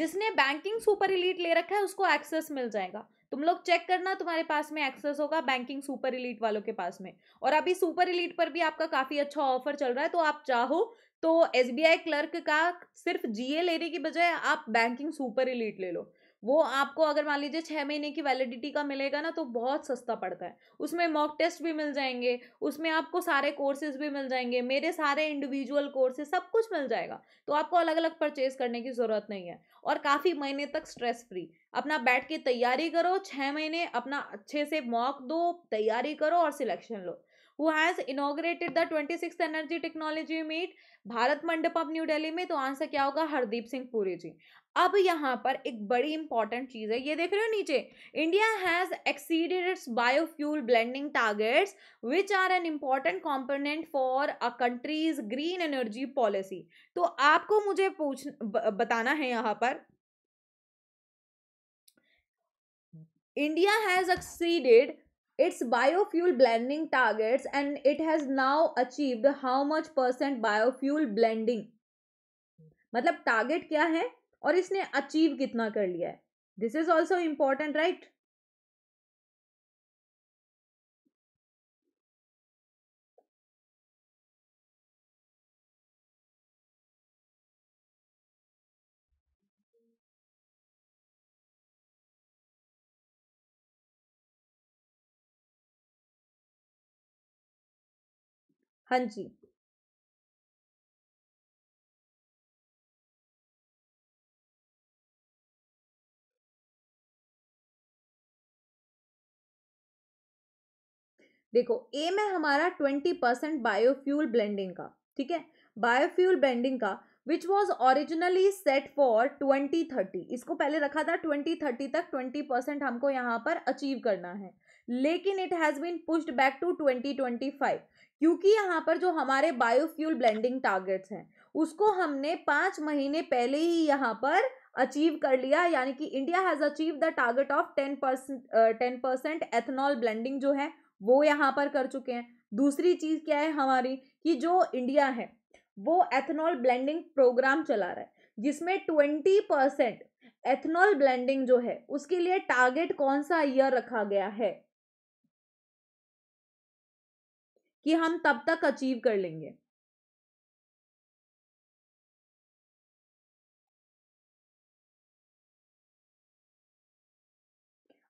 जिसने बैंकिंग सुपर इलीट ले रखा है उसको एक्सेस मिल जाएगा तुम लोग चेक करना तुम्हारे पास में एक्सेस होगा बैंकिंग सुपर इलीट वालों के पास में और अभी सुपर इलीट पर भी आपका काफ़ी अच्छा ऑफर चल रहा है तो आप चाहो तो एस क्लर्क का सिर्फ जीए लेने की बजाय आप बैंकिंग सुपर इलीट ले लो वो आपको अगर मान लीजिए छः महीने की वैलिडिटी का मिलेगा ना तो बहुत सस्ता पड़ता है उसमें मॉक टेस्ट भी मिल जाएंगे उसमें आपको सारे कोर्सेज भी मिल जाएंगे मेरे सारे इंडिविजुअल कोर्सेज सब कुछ मिल जाएगा तो आपको अलग अलग परचेज करने की ज़रूरत नहीं है और काफ़ी महीने तक स्ट्रेस फ्री अपना बैठ के तैयारी करो छः महीने अपना अच्छे से मॉक दो तैयारी करो और सिलेक्शन लो who has inaugurated the twenty six energy technology meet Bharat Mandap of new daily में तो आंसर क्या होगा हरदीप सिंह पुरी जी अब यहाँ पर एक बड़ी इंपॉर्टेंट चीज़ है ये देख रहे हो नीचे India has exceeded its biofuel blending targets which are an important component for a country's green energy policy तो आपको मुझे पूछ बताना है यहाँ पर India has exceeded Its biofuel blending targets and it has now achieved how much percent biofuel blending? मतलब target क्या है और इसने अचीव कितना कर लिया है this is also important right हाँ जी देखो एम है हमारा ट्वेंटी परसेंट बायोफ्यूल ब्लेंडिंग का ठीक है बायोफ्यूल ब्लेंडिंग का which was originally set for twenty thirty इसको पहले रखा था ट्वेंटी थर्टी तक ट्वेंटी परसेंट हमको यहाँ पर अचीव करना है लेकिन it has been pushed back to twenty twenty five क्योंकि यहाँ पर जो हमारे बायोफ्यूल ब्लेंडिंग टारगेट्स हैं उसको हमने पाँच महीने पहले ही यहाँ पर अचीव कर लिया यानी कि India has achieve the target of ten percent ten percent ethanol blending जो है वो यहाँ पर कर चुके हैं दूसरी चीज़ क्या है हमारी कि जो इंडिया है वो एथनॉल ब्लेंडिंग प्रोग्राम चला रहा है जिसमें ट्वेंटी परसेंट एथनॉल ब्लेंडिंग जो है उसके लिए टारगेट कौन सा ईयर रखा गया है कि हम तब तक अचीव कर लेंगे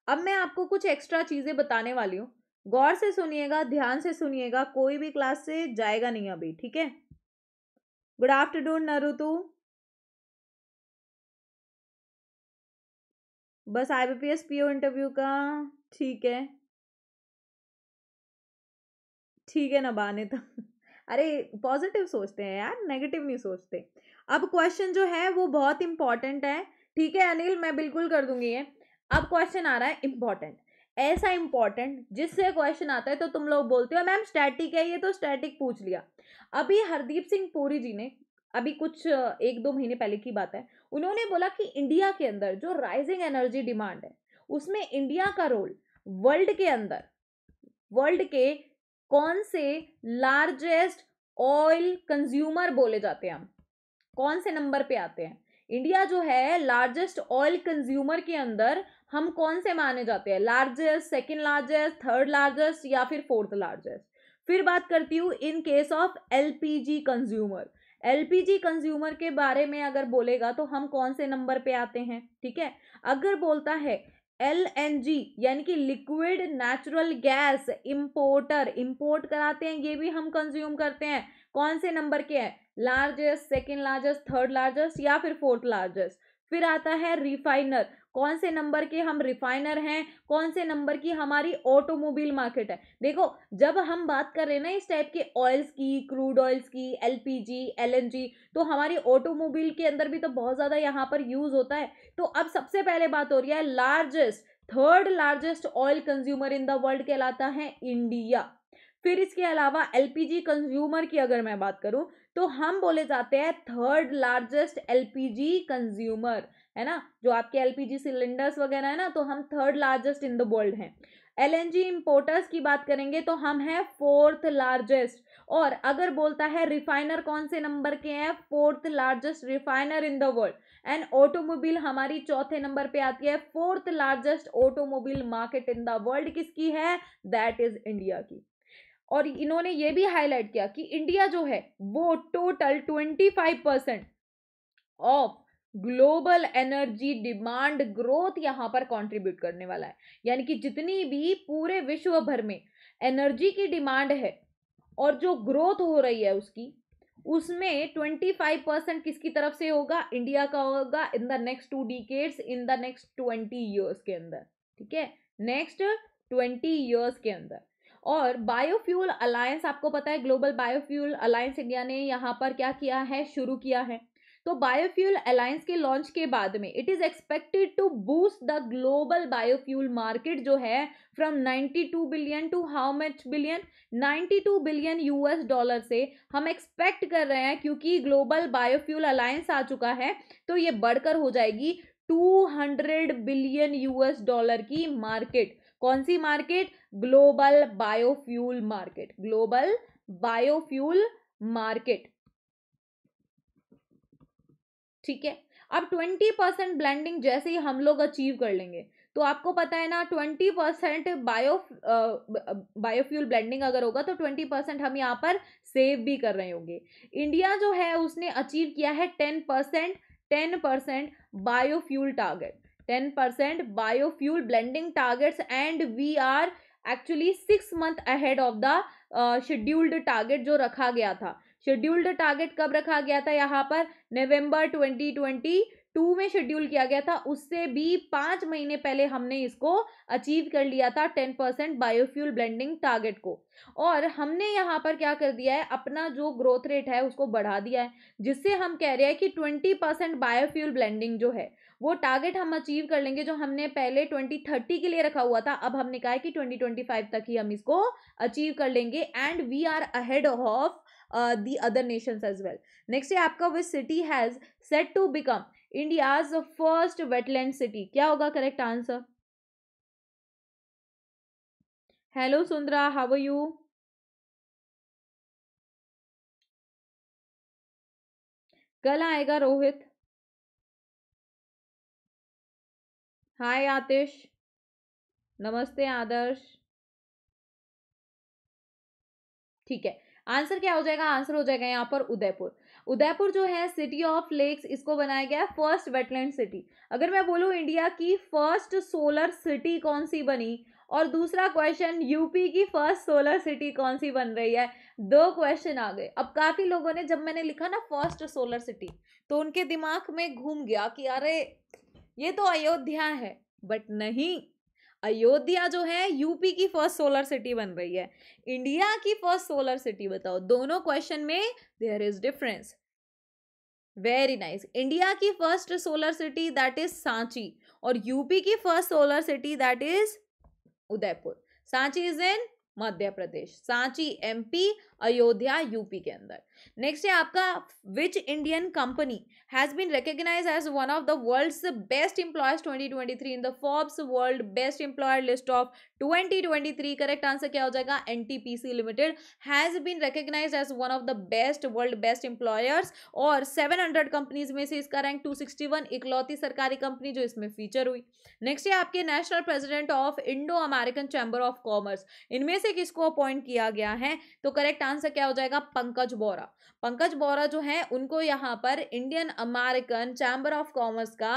अब मैं आपको कुछ एक्स्ट्रा चीज़ें बताने वाली हूं गौर से सुनिएगा ध्यान से सुनिएगा कोई भी क्लास से जाएगा नहीं अभी ठीक है गुड आफ्टरनून नरुतु बस I B P S interview का ठीक है ठीक है ना बाने तो अरे पॉजिटिव सोचते हैं यार नेगेटिव नहीं सोचते अब क्वेश्चन जो है वो बहुत इंपॉर्टेंट है ठीक है अनिल मैं बिल्कुल कर दूंगी ये अब क्वेश्चन आ रहा है इम्पॉर्टेंट ऐसा इंपॉर्टेंट जिससे क्वेश्चन आता है तो तुम लोग बोलते हो मैम स्टैटिक है ये तो स्टैटिक पूछ लिया अभी हरदीप सिंह पुरी जी ने अभी कुछ एक दो महीने पहले की बात है उन्होंने बोला कि इंडिया के अंदर जो राइजिंग एनर्जी डिमांड है उसमें इंडिया का रोल वर्ल्ड के अंदर वर्ल्ड के कौन से लार्जेस्ट ऑयल कंज्यूमर बोले जाते हैं हम कौन से नंबर पे आते हैं इंडिया जो है लार्जेस्ट ऑयल कंज्यूमर के अंदर हम कौन से माने जाते हैं largest second largest third largest या फिर फोर्थ लार्जेस्ट फिर बात करती हूँ in case of LPG consumer LPG consumer के बारे में अगर बोलेगा तो हम कौन से नंबर पे आते हैं ठीक है अगर बोलता है एलएनजी यानी कि liquid natural gas importer import कराते हैं ये भी हम कंज्यूम करते हैं कौन से नंबर के हैं largest second largest third largest या फिर फोर्थ लार्जेस्ट फिर आता है रिफाइनर कौन से नंबर के हम रिफाइनर हैं कौन से नंबर की हमारी ऑटोमोबाइल मार्केट है देखो जब हम बात कर रहे हैं ना इस टाइप के ऑयल्स की क्रूड ऑयल्स की एलपीजी एलएनजी तो हमारी ऑटोमोबाइल के अंदर भी तो बहुत ज़्यादा यहाँ पर यूज़ होता है तो अब सबसे पहले बात हो रही है largest third largest oil consumer in the world कहलाता है इंडिया फिर इसके अलावा एलपीजी कंज्यूमर की अगर मैं बात करूं तो हम बोले जाते हैं थर्ड लार्जेस्ट एलपीजी कंज्यूमर है ना जो आपके एलपीजी सिलेंडर्स वगैरह है ना तो हम third largest in the world हैं एलएनजी इंपोर्टर्स की बात करेंगे तो हम हैं फोर्थ लार्जेस्ट और अगर बोलता है रिफाइनर कौन से नंबर के हैं fourth largest refiner in the world and automobile हमारी चौथे नंबर पे आती है fourth largest automobile market in the world किसकी है दैट इज इंडिया की और इन्होंने ये भी हाईलाइट किया कि इंडिया जो है वो total twenty five percent of global energy demand growth यहाँ पर कंट्रीब्यूट करने वाला है यानी कि जितनी भी पूरे विश्व भर में एनर्जी की डिमांड है और जो ग्रोथ हो रही है उसकी उसमें ट्वेंटी फाइव परसेंट किसकी तरफ से होगा इंडिया का होगा in the next two decades in the next twenty years के अंदर ठीक है नेक्स्ट ट्वेंटी ईयर्स के अंदर और बायोफ्यूल अलायंस आपको पता है ग्लोबल बायोफ्यूल अलायंस इंडिया ने यहाँ पर क्या किया है शुरू किया है तो बायोफ्यूल अलायंस के लॉन्च के बाद में it is expected to boost the global biofuel market जो है from 92 billion to how much billion 92 billion US dollar से हम एक्सपेक्ट कर रहे हैं क्योंकि ग्लोबल बायोफ्यूल अलायंस आ चुका है तो ये बढ़कर हो जाएगी 200 बिलियन यूएस डॉलर की मार्केट कौन सी market global biofuel market global biofuel market ठीक है अब ट्वेंटी परसेंट ब्लेंडिंग जैसे ही हम लोग अचीव कर लेंगे तो आपको पता है ना twenty percent bio biofuel blending अगर होगा तो ट्वेंटी परसेंट हम यहाँ पर सेव भी कर रहे होंगे इंडिया जो है उसने अचीव किया है ten percent ten percent biofuel target ten percent biofuel blending targets and we are actually six month ahead of the scheduled target जो रखा गया था शेड्यूल्ड टारगेट कब रखा गया था यहाँ पर नवंबर 2022 में शेड्यूल किया गया था उससे भी पाँच महीने पहले हमने इसको अचीव कर लिया था ten percent biofuel blending target को और हमने यहाँ पर क्या कर दिया है अपना जो ग्रोथ रेट है उसको बढ़ा दिया है जिससे हम कह रहे हैं कि ट्वेंटी परसेंट बायोफ्यूल ब्लैंडिंग जो है वो टारगेट हम अचीव कर लेंगे जो हमने पहले ट्वेंटी थर्टी के लिए रखा हुआ था अब हमने कहा कि ट्वेंटी ट्वेंटी फाइव तक ही हम इसको अचीव कर लेंगे and we are ahead of the other nations as well next ये आपका which city has set to become India's first wetland city क्या होगा correct answer hello Sundara how you कल आएगा रोहित हाय आतिश नमस्ते आदर्श ठीक है आंसर क्या हो जाएगा आंसर हो जाएगा यहाँ पर उदयपुर उदयपुर जो है सिटी ऑफ लेक्स इसको बनाया गया है फर्स्ट वेटलैंड सिटी अगर मैं बोलूँ इंडिया की फर्स्ट सोलर सिटी कौन सी बनी और दूसरा क्वेश्चन यूपी की फर्स्ट सोलर सिटी कौन सी बन रही है दो क्वेश्चन आ गए अब काफ़ी लोगों ने जब मैंने लिखा ना फर्स्ट सोलर सिटी तो उनके दिमाग में घूम गया कि अरे ये तो अयोध्या है बट नहीं अयोध्या जो है यूपी की फर्स्ट सोलर सिटी बन रही है इंडिया की फर्स्ट सोलर सिटी बताओ दोनों क्वेश्चन में there is difference very nice India की first solar city that is Sanchi और यूपी की first solar city that is Udaipur Sanchi is in Madhya Pradesh Sanchi MP Ayodhya UP के अंदर नेक्स्ट है आपका which Indian company has been recognize as one of the world's best employees 2023 in the Forbes world best employer list of 2023 correct answer क्या हो जाएगा NTPC limited has been recognize as one of the best world best employers और 700 companies में से इसका rank 261 इकलौती सरकारी company जो इसमें फीचर हुई नेक्स्ट है आपके national president of Indo American chamber of commerce इनमें से किसको अपॉइंट किया गया है तो करेक्ट आंसर क्या हो जाएगा पंकज बोरा पंकज बोरा जो है उनको यहाँ पर Indian American chamber of commerce का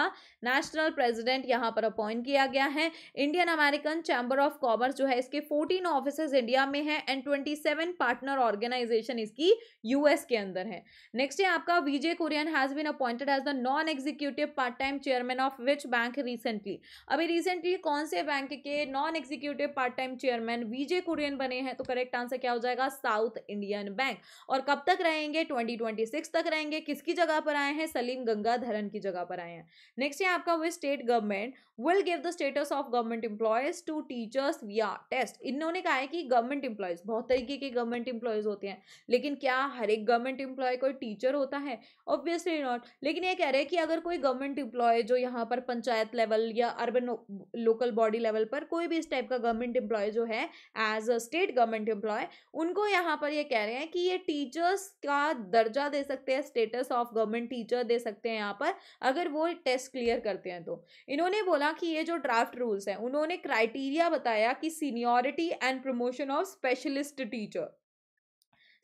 नेशनल प्रेसिडेंट यहाँ पर अपॉइंट किया गया है Indian American chamber of commerce जो है इसके फोर्टीन ऑफिस इंडिया में है and twenty seven partner organization इसकी यूएस के अंदर है नेक्स्ट है आपका Vijay Kurian has been appointed as the non executive part time chairman of which bank recently अभी रिसेंटली कौन से बैंक के non executive part time chairman Vijay Kurian बने हैं तो करेक्ट आंसर क्या हो जाएगा साउथ साउथ इंडियन बैंक और कब तक रहेंगे 2026 तक रहेंगे किसकी जगह पर आए हैं सलीम गंगाधरन की जगह पर आए हैं नेक्स्ट है आपका वे state government will give the status of government employees to teachers या टेस्ट इन्होंने कहा है कि गवर्नमेंट इंप्लॉयज बहुत तरीके के गवर्नमेंट इंप्लॉयज होते हैं लेकिन क्या हर एक गवर्नमेंट इंप्लॉय कोई टीचर होता है ऑब्वियसली नॉट लेकिन ये कह रहे हैं कि अगर कोई गवर्नमेंट इंप्लॉय जो यहाँ पर पंचायत लेवल या अर्बन लोकल बॉडी लेवल पर कोई भी इस टाइप का गवर्नमेंट इंप्लॉय जो है as a state government employee उनको यहाँ पर पर ये कह रहे हैं कि ये टीचर्स का दर्जा दे सकते हैं स्टेटस ऑफ गवर्नमेंट टीचर दे सकते हैं यहाँ पर अगर वो टेस्ट क्लियर करते हैं तो इन्होंने बोला कि ये जो ड्राफ्ट रूल्स हैं उन्होंने क्राइटेरिया बताया कि seniority and promotion of specialist teacher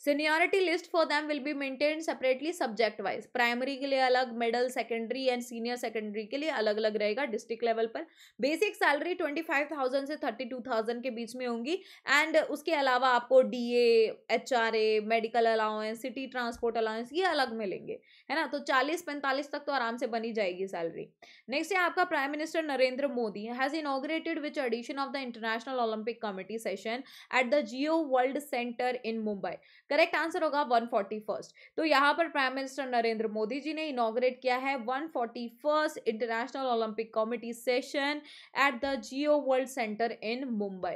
seniority list for them will be maintain separately subject wise primary के लिए अलग middle secondary and senior secondary के लिए अलग अलग रहेगा डिस्ट्रिक्ट लेवल पर basic salary twenty five thousand से थर्टी टू थाउजेंड के बीच में होंगी एंड उसके अलावा आपको D H R A medical allowance city transport allowance ये अलग मिलेंगे है ना तो चालीस पैंतालीस तक तो आराम से बनी जाएगी सैलरी नेक्स्ट है आपका prime minister Narendra Modi has inaugurated which edition of the international Olympic committee session at the Jio world centre in Mumbai correct answer होगा वन फर्स्ट तो यहाँ पर प्राइम मिनिस्टर नरेंद्र मोदी जी ने इनोग्रेट किया है one first international Olympic committee session at the Jio world centre in Mumbai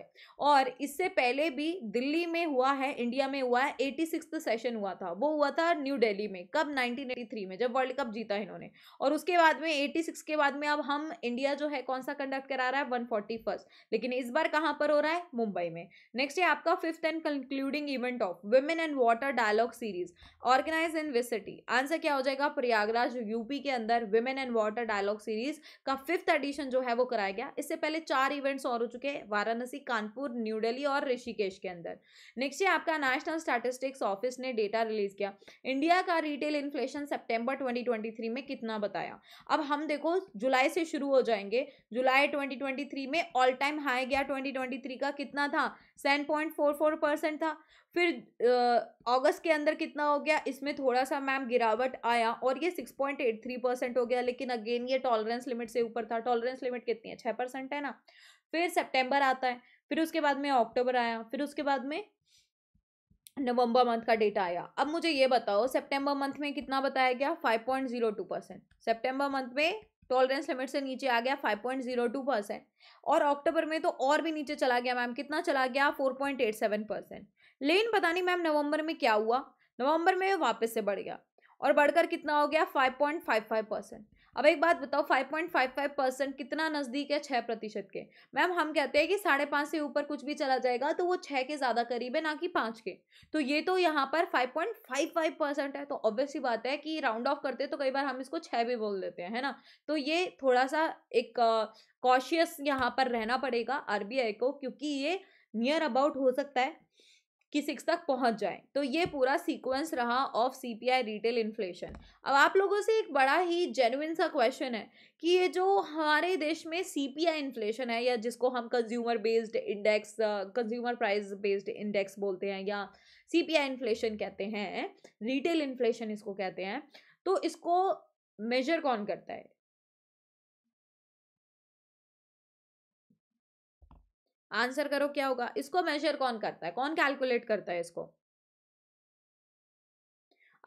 और इससे पहले भी दिल्ली में हुआ है इंडिया में हुआ है एटी सेशन हुआ था वो हुआ था न्यू डेली में कब नाइनटीन में जब वर्ल्ड कप जीता इन्होंने और उसके बाद में एटी के बाद में अब हम इंडिया जो है कौन सा कंडक्ट करा रहा है वन लेकिन इस बार कहाँ पर हो रहा है मुंबई में नेक्स्ट है आपका fifth and concluding event of women and water dialogue series organize in which city answer क्या हो जाएगा प्रयागराज यूपी के अंदर women and water dialogue series का फिफ्थ एडिशन जो है वो कराया गया इससे पहले चार इवेंट्स और हो चुके हैं वाराणसी कानपुर न्यू डेली और ऋषिकेश के अंदर नेक्स्ट है आपका नेशनल स्टैटिस्टिक्स ऑफिस ने डेटा रिलीज किया इंडिया का रिटेल इन्फ्लेशन सेप्टेम्बर ट्वेंटी में कितना बताया अब हम देखो जुलाई से शुरू हो जाएंगे जुलाई ट्वेंटी में ऑल टाइम हाई गया ट्वेंटी का कितना था सेवन था फिर अगस्त के अंदर कितना हो गया इसमें थोड़ा सा मैम गिरावट आया और ये six point eight three percent हो गया लेकिन अगेन ये टॉलरेंस लिमिट से ऊपर था टॉलरेंस लिमिट कितनी है छः परसेंट है ना फिर सितंबर आता है फिर उसके बाद में अक्टूबर आया फिर उसके बाद में नवंबर मंथ का डेटा आया अब मुझे ये बताओ सेप्टेम्बर मंथ में कितना बताया गया five point zero two percent September month में टॉलरेंस लिमिट से नीचे आ गया five point zero two percent और अक्टूबर में तो और भी नीचे चला गया मैम कितना चला गया four point eight seven percent लेकिन पता नहीं मैम नवंबर में क्या हुआ नवंबर में वापस से बढ़ गया और बढ़कर कितना हो गया 5.55 परसेंट अब एक बात बताओ 5.55 परसेंट कितना नज़दीक है छः प्रतिशत के मैम हम कहते हैं कि साढ़े पाँच से ऊपर कुछ भी चला जाएगा तो वो छः के ज़्यादा करीब है ना कि पाँच के तो ये तो यहाँ पर 5.55 परसेंट है तो ऑब्वियस ही बात है कि राउंड ऑफ करते तो कई बार हम इसको छः भी बोल देते हैं है ना तो ये थोड़ा सा एक कॉशियस यहाँ पर रहना पड़ेगा आर को क्योंकि ये नियर अबाउट हो सकता है कि सिक्स तक पहुंच जाए तो ये पूरा सीक्वेंस रहा ऑफ सीपीआई रिटेल इन्फ्लेशन अब आप लोगों से एक बड़ा ही जेनुइन सा क्वेश्चन है कि ये जो हमारे देश में सीपीआई इन्फ्लेशन है या जिसको हम consumer based index consumer price based index बोलते हैं या सीपीआई इन्फ्लेशन कहते हैं रिटेल इन्फ्लेशन इसको कहते हैं तो इसको मेजर कौन करता है आंसर करो क्या होगा इसको मेजर कौन करता है कौन कैलकुलेट करता है इसको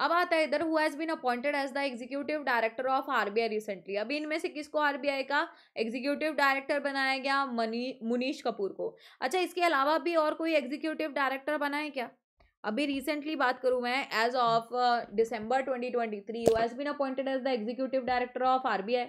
अब आता है इधर who has been appointed as the executive director of RBI recently अभी इनमें से किसको आरबीआई का एग्जीक्यूटिव डायरेक्टर बनाया गया मनी मुनीश कपूर को अच्छा इसके अलावा भी और कोई एग्जीक्यूटिव डायरेक्टर बना है क्या अभी रिसेंटली बात करूँ मैं as of December twenty twenty three who has been appointed as the executive director of RBI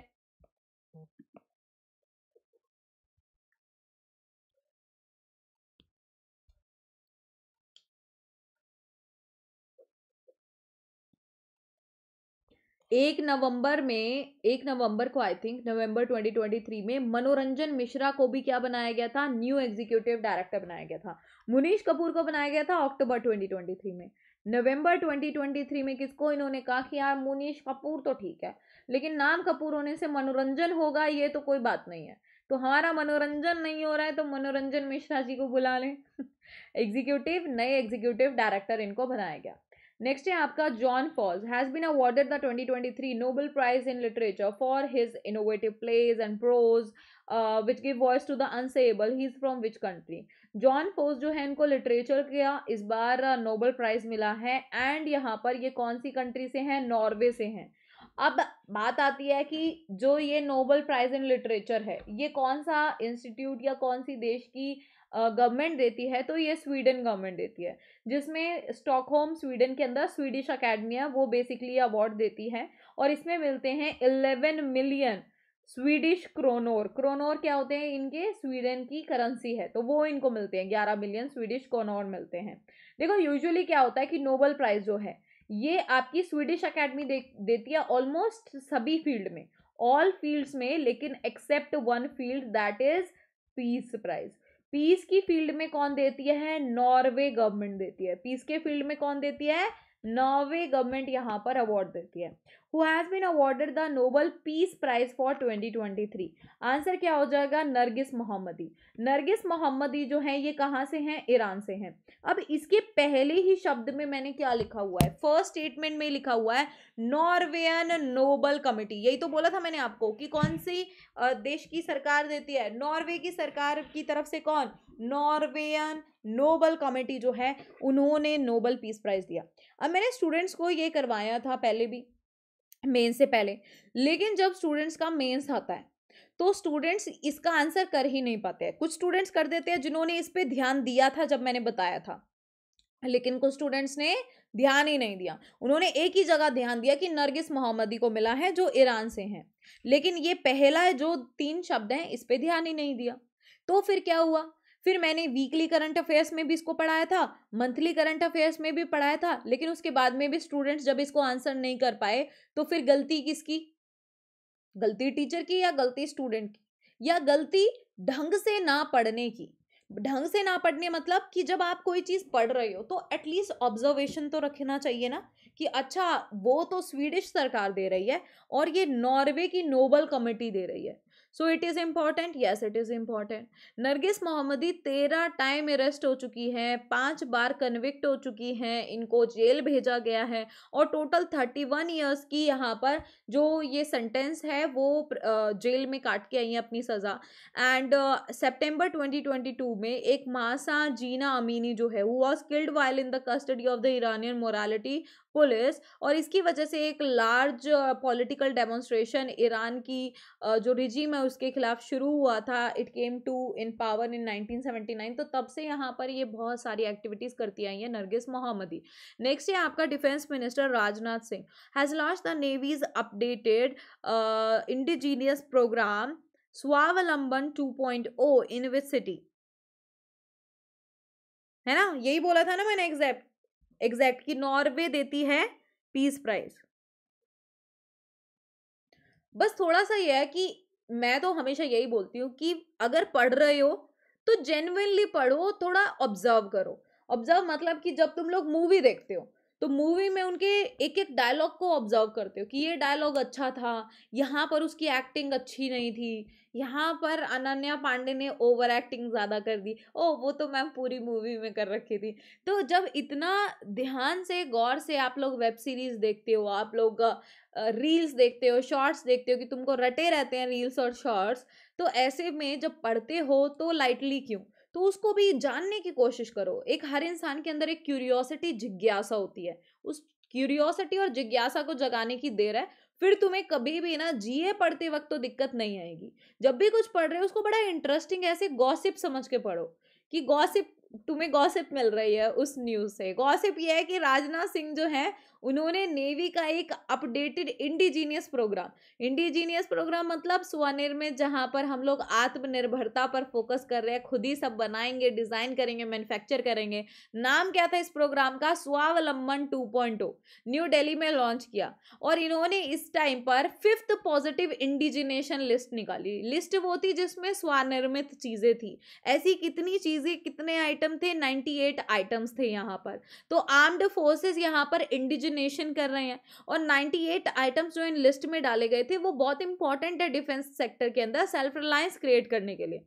एक नवंबर में एक नवंबर को आई थिंक नवंबर 2023 में मनोरंजन मिश्रा को भी क्या बनाया गया था न्यू एग्जीक्यूटिव डायरेक्टर बनाया गया था मुनीश कपूर को बनाया गया था अक्टूबर 2023 में नवंबर 2023 में किसको इन्होंने कहा कि यार मुनीश कपूर तो ठीक है लेकिन नाम कपूर होने से मनोरंजन होगा ये तो कोई बात नहीं है तो हमारा मनोरंजन नहीं हो रहा है तो मनोरंजन मिश्रा जी को बुला लें एग्जीक्यूटिव नए एग्जीक्यूटिव डायरेक्टर इनको बनाया गया नेक्स्ट है आपका Jon Fosse has been awarded the 2023 Nobel prize in literature for his innovative plays and prose which give voice to the unsayable he is from which country Jon Fosse जो है इनको literature का इस बार Nobel uh, prize मिला है and यहाँ पर ये कौन सी कंट्री से हैं नॉर्वे से हैं अब बात आती है कि जो ये नोबल प्राइज इन लिटरेचर है ये कौन सा इंस्टीट्यूट या कौन सी देश की गवर्नमेंट देती है तो ये स्वीडन गवर्नमेंट देती है जिसमें स्टॉकहोम स्वीडन के अंदर स्वीडिश अकेडमी है वो बेसिकली अवार्ड देती है और इसमें मिलते हैं eleven million Swedish kronor kronor क्या होते हैं इनके स्वीडन की करेंसी है तो वो इनको मिलते हैं ग्यारह मिलियन स्वीडिश क्रोनोर मिलते हैं देखो यूजुअली क्या होता है कि नोबल प्राइज जो है ये आपकी स्वीडिश अकेडमी दे, देती है ऑलमोस्ट सभी फील्ड में ऑल फील्ड्स में लेकिन except one field that is peace prize peace की फील्ड में कौन देती है नॉर्वे गवर्नमेंट देती है पीस के फील्ड में कौन देती है नॉर्वे गवर्नमेंट यहाँ पर अवार्ड देती है who has been awarded the Nobel peace prize for 2023 answer क्या हो जाएगा नरगिस मोहम्मदी नरगिस मोहम्मदी जो है ये कहाँ से हैं ईरान से हैं अब इसके पहले ही शब्द में मैंने क्या लिखा हुआ है फर्स्ट स्टेटमेंट में लिखा हुआ है नॉर्वेयन नोबल कमिटी यही तो बोला था मैंने आपको कि कौन सी देश की सरकार देती है नॉर्वे की सरकार की तरफ से कौन नॉर्वेयन नोबल कमेटी जो है उन्होंने नोबल पीस प्राइज़ दिया अब मैंने स्टूडेंट्स को ये करवाया था पहले भी मेंस से पहले लेकिन जब स्टूडेंट्स का मेन्स आता है तो स्टूडेंट्स इसका आंसर कर ही नहीं पाते हैं कुछ स्टूडेंट्स कर देते हैं जिन्होंने इस पर ध्यान दिया था जब मैंने बताया था लेकिन कुछ स्टूडेंट्स ने ध्यान ही नहीं दिया उन्होंने एक ही जगह ध्यान दिया कि नरगिस मोहम्मदी को मिला है जो ईरान से हैं लेकिन ये पहला जो तीन शब्द हैं इस पर ध्यान ही नहीं दिया तो फिर क्या हुआ फिर मैंने वीकली करंट अफेयर्स में भी इसको पढ़ाया था मंथली करंट अफेयर्स में भी पढ़ाया था लेकिन उसके बाद में भी स्टूडेंट्स जब इसको आंसर नहीं कर पाए तो फिर गलती किसकी गलती टीचर की या गलती स्टूडेंट की या गलती ढंग से ना पढ़ने की ढंग से ना पढ़ने मतलब कि जब आप कोई चीज़ पढ़ रहे हो तो एटलीस्ट ऑब्जर्वेशन तो रखना चाहिए ना कि अच्छा वो तो स्वीडिश सरकार दे रही है और ये नॉर्वे की नोबल कमेटी दे रही है so it is important yes it is important Narges Mohammadi तेरह टाइम अरेस्ट हो चुकी हैं पांच बार कन्विक्ट हो चुकी हैं इनको जेल भेजा गया है और टोटल थर्टी वन ईयर्स की यहाँ पर जो ये सेंटेंस है वो जेल में काट के आई हैं अपनी सज़ा and September twenty twenty two में एक मासा जीना अमीनी जो है वो was killed while in the custody of the Iranian morality police और इसकी वजह से एक लार्ज पॉलिटिकल डेमोन्स्ट्रेशन ईरान की जो रिजीम है उसके खिलाफ शुरू हुआ था it came to in power in 1979 तो तब से यहाँ पर ये बहुत सारी एक्टिविटीज़ करती आई हैं नरगिस मोहम्मदी नेक्स्ट है आपका defence minister Rajnath Singh has launch the navy's updated indigenous programme Swavlamban two o in which city है ना यही बोला था ना मैंने एग्जैक्ट एग्जैक्ट कि नॉर्वे देती है पीस प्राइज बस थोड़ा सा यह है कि मैं तो हमेशा यही बोलती हूँ कि अगर पढ़ रहे हो तो जेनविनली पढ़ो थोड़ा ऑब्जर्व करो ऑब्जर्व मतलब कि जब तुम लोग मूवी देखते हो तो मूवी में उनके एक एक डायलॉग को ऑब्जर्व करते हो कि ये डायलॉग अच्छा था यहाँ पर उसकी एक्टिंग अच्छी नहीं थी यहाँ पर अनन्या पांडे ने ओवर एक्टिंग ज़्यादा कर दी ओ वो तो मैम पूरी मूवी में कर रखी थी तो जब इतना ध्यान से गौर से आप लोग वेब सीरीज़ देखते हो आप लोग रील्स देखते हो शॉर्ट्स देखते हो कि तुमको रटे रहते हैं रील्स और शॉर्ट्स तो ऐसे में जब पढ़ते हो तो लाइटली क्यों तो उसको भी जानने की कोशिश करो एक हर इंसान के अंदर एक क्यूरियोसिटी जिज्ञासा होती है उस क्यूरियोसिटी और जिज्ञासा को जगाने की देर है फिर तुम्हें कभी भी ना जीए पढ़ते वक्त तो दिक्कत नहीं आएगी जब भी कुछ पढ़ रहे हो उसको बड़ा इंटरेस्टिंग ऐसे गॉसिप समझ के पढ़ो कि गॉसिप तुम्हें गॉसिप मिल रही है उस न्यूज़ से गॉसिप ये है कि राजनाथ सिंह जो है उन्होंने नेवी का एक updated indigenous programme indigenous programme मतलब स्वनिर्मित जहाँ पर हम लोग आत्मनिर्भरता पर फोकस कर रहे हैं खुद ही सब बनाएंगे डिज़ाइन करेंगे मैन्युफैक्चर करेंगे नाम क्या था इस प्रोग्राम का स्वावलंबन 2.0 न्यू दिल्ली में लॉन्च किया और इन्होंने इस टाइम पर फिफ्थ पॉजिटिव इंडिजिनेशन लिस्ट निकाली लिस्ट वो थी जिसमें स्वनिर्मित चीज़ें थी ऐसी कितनी चीज़ें कितने आइटम थे 98 आइटम्स थे यहाँ पर तो आर्म्ड फोर्सेज यहाँ पर इंडिजिन इमेजिनेशन कर रहे हैं और 98 आइटम्स जो इन लिस्ट में डाले गए थे वो बहुत इंपॉर्टेंट है डिफेंस सेक्टर के अंदर सेल्फ रिलायंस क्रिएट करने के लिए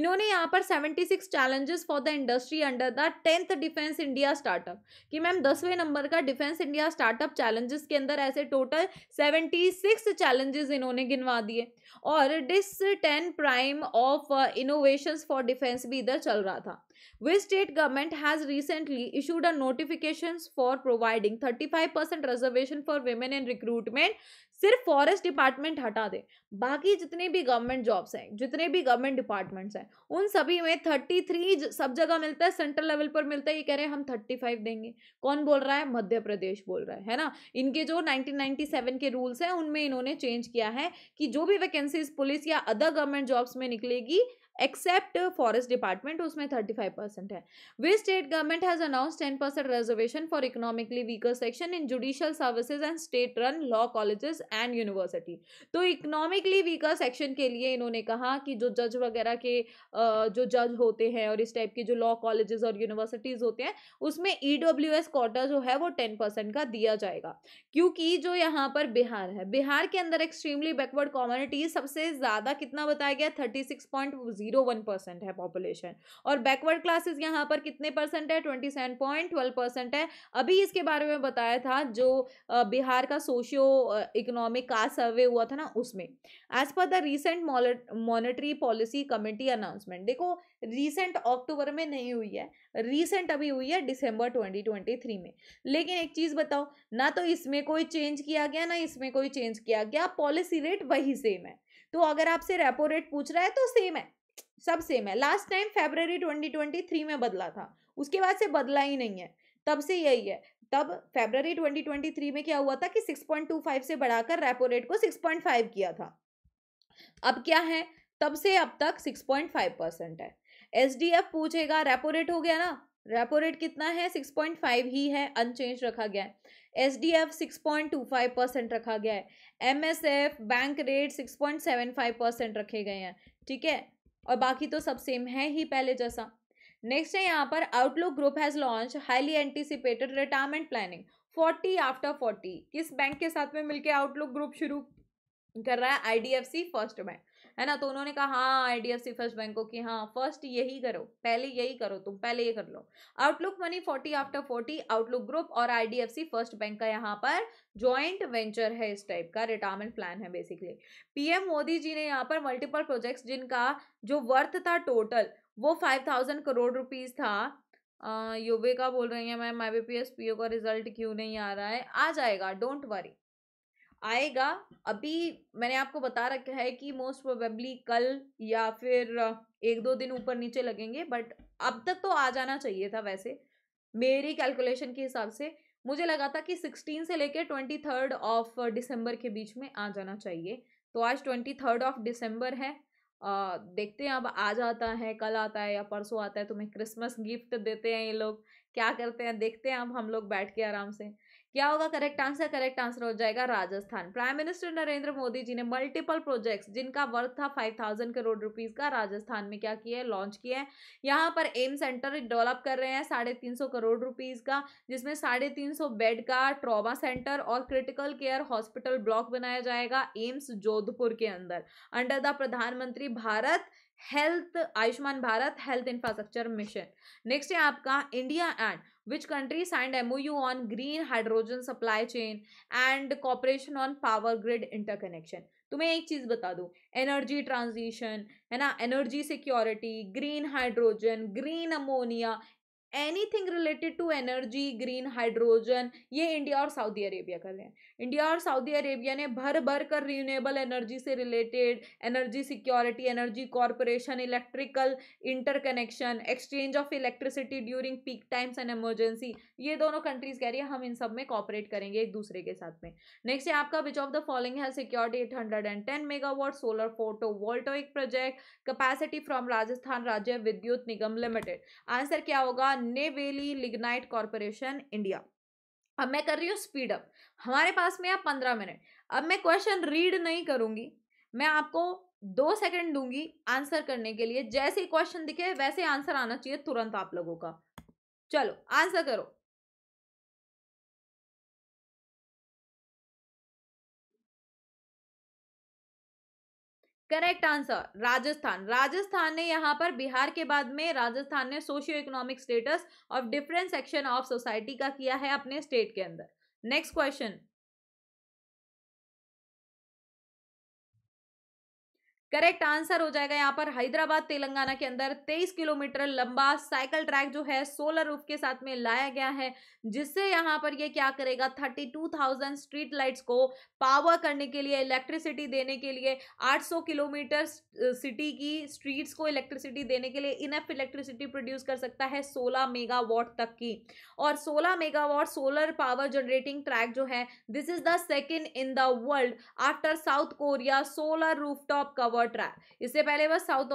इन्होंने यहाँ पर 76 challenges for the industry under the tenth defence India startup कि मैम दसवें नंबर का डिफेंस इंडिया स्टार्टअप चैलेंजेस के अंदर ऐसे टोटल सेवेंटी सिक्स चैलेंजेस इन्होंने गिनवा दिए और DISC ten prime of innovation for defence भी इधर चल रहा था which state government has recently issued a notifications for providing 35% reservation for women in recruitment सिर्फ फॉरेस्ट डिपार्टमेंट हटा दे बाकी जितने भी गवर्नमेंट जॉब्स हैं जितने भी गवर्नमेंट डिपार्टमेंट्स हैं उन सभी में थर्टी थ्री सब जगह मिलता है सेंट्रल लेवल पर मिलता है ये कह रहे हैं हम थर्टी फाइव देंगे कौन बोल रहा है मध्य प्रदेश बोल रहा है है ना इनके जो नाइनटीन नाइनटी सेवन के रूल्स हैं उनमें इन्होंने चेंज किया है कि जो भी vacancies police or other government jobs में निकलेगी एक्सेप्ट फॉरेस्ट डिपार्टमेंट उसमें थर्टी फाइव परसेंट है वे state government has announce ten percent reservation for economically weaker section in judicial services and state run law colleges and university तो economically weaker section के लिए इन्होंने कहा कि जो जज वगैरह के जो जज होते हैं और इस टाइप के जो लॉ कॉलेजेस और यूनिवर्सिटीज़ होते हैं उसमें ई डब्ल्यू एस कोटा जो है वो टेन परसेंट का दिया जाएगा क्योंकि जो यहाँ पर बिहार है बिहार के अंदर एक्सट्रीमली बैकवर्ड कॉम्युनिटीज सबसे ज़्यादा कितना बताया गया thirty six point zero zero one percent है पॉपुलेशन और बैकवर्ड क्लासेस यहाँ पर कितने परसेंट है twenty seven point twelve percent है अभी इसके बारे में बताया था जो बिहार का सोशियो इकोनॉमिक कास्ट सर्वे हुआ था ना उसमें as per the recent monetary policy committee announcement देखो रिसेंट अक्टूबर में नहीं हुई है रिसेंट अभी हुई है दिसंबर 2023 में लेकिन एक चीज़ बताओ ना तो इसमें कोई चेंज किया गया ना इसमें कोई चेंज किया गया पॉलिसी रेट वही सेम है तो अगर आपसे रेपो रेट पूछ रहा है तो सेम है सब सेम है लास्ट टाइम फेबररी 2023 में बदला था उसके बाद से बदला ही नहीं है तब से यही है तब फेबररी 2023 में क्या हुआ था कि 6.25 से बढ़ाकर रेपो रेट को 6.5 किया था अब क्या है तब से अब तक 6.5 परसेंट है एस पूछेगा रेपो रेट हो गया ना रेपो रेट कितना है 6.5 ही है अनचेंज रखा गया है S D F six point two five percent रखा गया है M S F bank rate six point seven five percent रखे गए हैं ठीक है और बाकी तो सब सेम है ही पहले जैसा नेक्स्ट है यहाँ पर Outlook group has launch highly anticipated retirement planning forty after forty किस बैंक के साथ में मिलकर आउटलुक ग्रुप शुरू कर रहा है आईडीएफसी फर्स्ट बैंक है ना तो उन्होंने कहा हाँ I D F C first bank को कि हाँ फर्स्ट यही करो पहले यही करो तुम पहले ये कर लो Outlook money forty after forty Outlook group और I D F C first bank का यहाँ पर ज्वाइंट वेंचर है इस टाइप का रिटायरमेंट प्लान है बेसिकली पीएम मोदी जी ने यहाँ पर मल्टीपल प्रोजेक्ट्स जिनका जो वर्थ था टोटल वो फाइव थाउजेंड करोड़ रुपीज़ था युवे का बोल रही है ma'am I B P S P O का रिजल्ट क्यों नहीं आ रहा है आ जाएगा डोंट वरी आएगा अभी मैंने आपको बता रखा है कि मोस्ट प्रोबेबली कल या फिर एक दो दिन ऊपर नीचे लगेंगे बट अब तक तो आ जाना चाहिए था वैसे मेरी कैलकुलेशन के हिसाब से मुझे लगा था कि सिक्सटीन से लेकर ट्वेंटी थर्ड ऑफ डिसम्बर के बीच में आ जाना चाहिए तो आज ट्वेंटी थर्ड ऑफ डिसम्बर है आ, देखते हैं अब आ जाता है कल आता है या परसों आता है तुम्हें क्रिसमस गिफ्ट देते हैं ये लोग क्या करते हैं देखते हैं अब हम लोग बैठ के आराम से क्या होगा करेक्ट आंसर करेक्ट आंसर हो जाएगा राजस्थान प्राइम मिनिस्टर नरेंद्र मोदी जी ने मल्टीपल प्रोजेक्ट्स जिनका वर्थ था फाइव थाउजेंड करोड़ रुपीज का राजस्थान में क्या किया है लॉन्च किया है यहाँ पर एम सेंटर डेवलप कर रहे हैं साढ़े तीन सौ करोड़ रुपीज का जिसमें साढ़े तीन सौ बेड का ट्रॉमा सेंटर और क्रिटिकल केयर हॉस्पिटल ब्लॉक बनाया जाएगा एम्स जोधपुर के अंदर under the Pradhan Mantri Bharat health Ayushman Bharat health infrastructure mission next है आपका India and which country signed MOU on green hydrogen supply chain and cooperation on power grid interconnection तुम्हें एक चीज़ बता दूँ एनर्जी ट्रांजिशन है ना energy security green hydrogen green ammonia anything related to energy green hydrogen ये India और Saudi Arabia कर रहे हैं इंडिया और सऊदी अरेबिया ने भर भर कर रीन्यूएबल एनर्जी से related energy security energy corporation electrical interconnection exchange of electricity during peak times and emergency ये दोनों कंट्रीज कह रही है हम इन सब में कॉपरेट करेंगे एक दूसरे के साथ में नेक्स्ट है आपका विच ऑफ द फॉलोइंग है security eight hundred and ten megawatt solar photovoltaic project capacity from Rajasthan Rajya Vidyut Nigam limited answer क्या होगा नेवेली लिग्नाइट कॉरपोरेशन इंडिया अब मैं कर रही हूँ स्पीडअप हमारे पास में आप पंद्रह मिनट अब मैं क्वेश्चन रीड नहीं करूँगी मैं आपको दो सेकंड दूंगी आंसर करने के लिए जैसे क्वेश्चन दिखे वैसे आंसर आना चाहिए तुरंत आप लोगों का चलो आंसर करो करेक्ट आंसर राजस्थान राजस्थान ने यहाँ पर बिहार के बाद में राजस्थान ने socio economic status of different section of society का किया है अपने स्टेट के अंदर नेक्स्ट क्वेश्चन करेक्ट आंसर हो जाएगा यहाँ पर हैदराबाद तेलंगाना के अंदर 23 किलोमीटर लंबा साइकिल ट्रैक जो है सोलर रूफ के साथ में लाया गया है जिससे यहाँ पर ये क्या करेगा 32,000 स्ट्रीट लाइट्स को पावर करने के लिए इलेक्ट्रिसिटी देने के लिए 800 किलोमीटर सिटी की स्ट्रीट्स को इलेक्ट्रिसिटी देने के लिए इनफ इलेक्ट्रिसिटी प्रोड्यूस कर सकता है सोलह मेगावाट तक की और सोलह megawatt solar power generating track जो है this is the second in the world after South Korea solar roof top cover और ट्रैक इससे पहले बस साउथ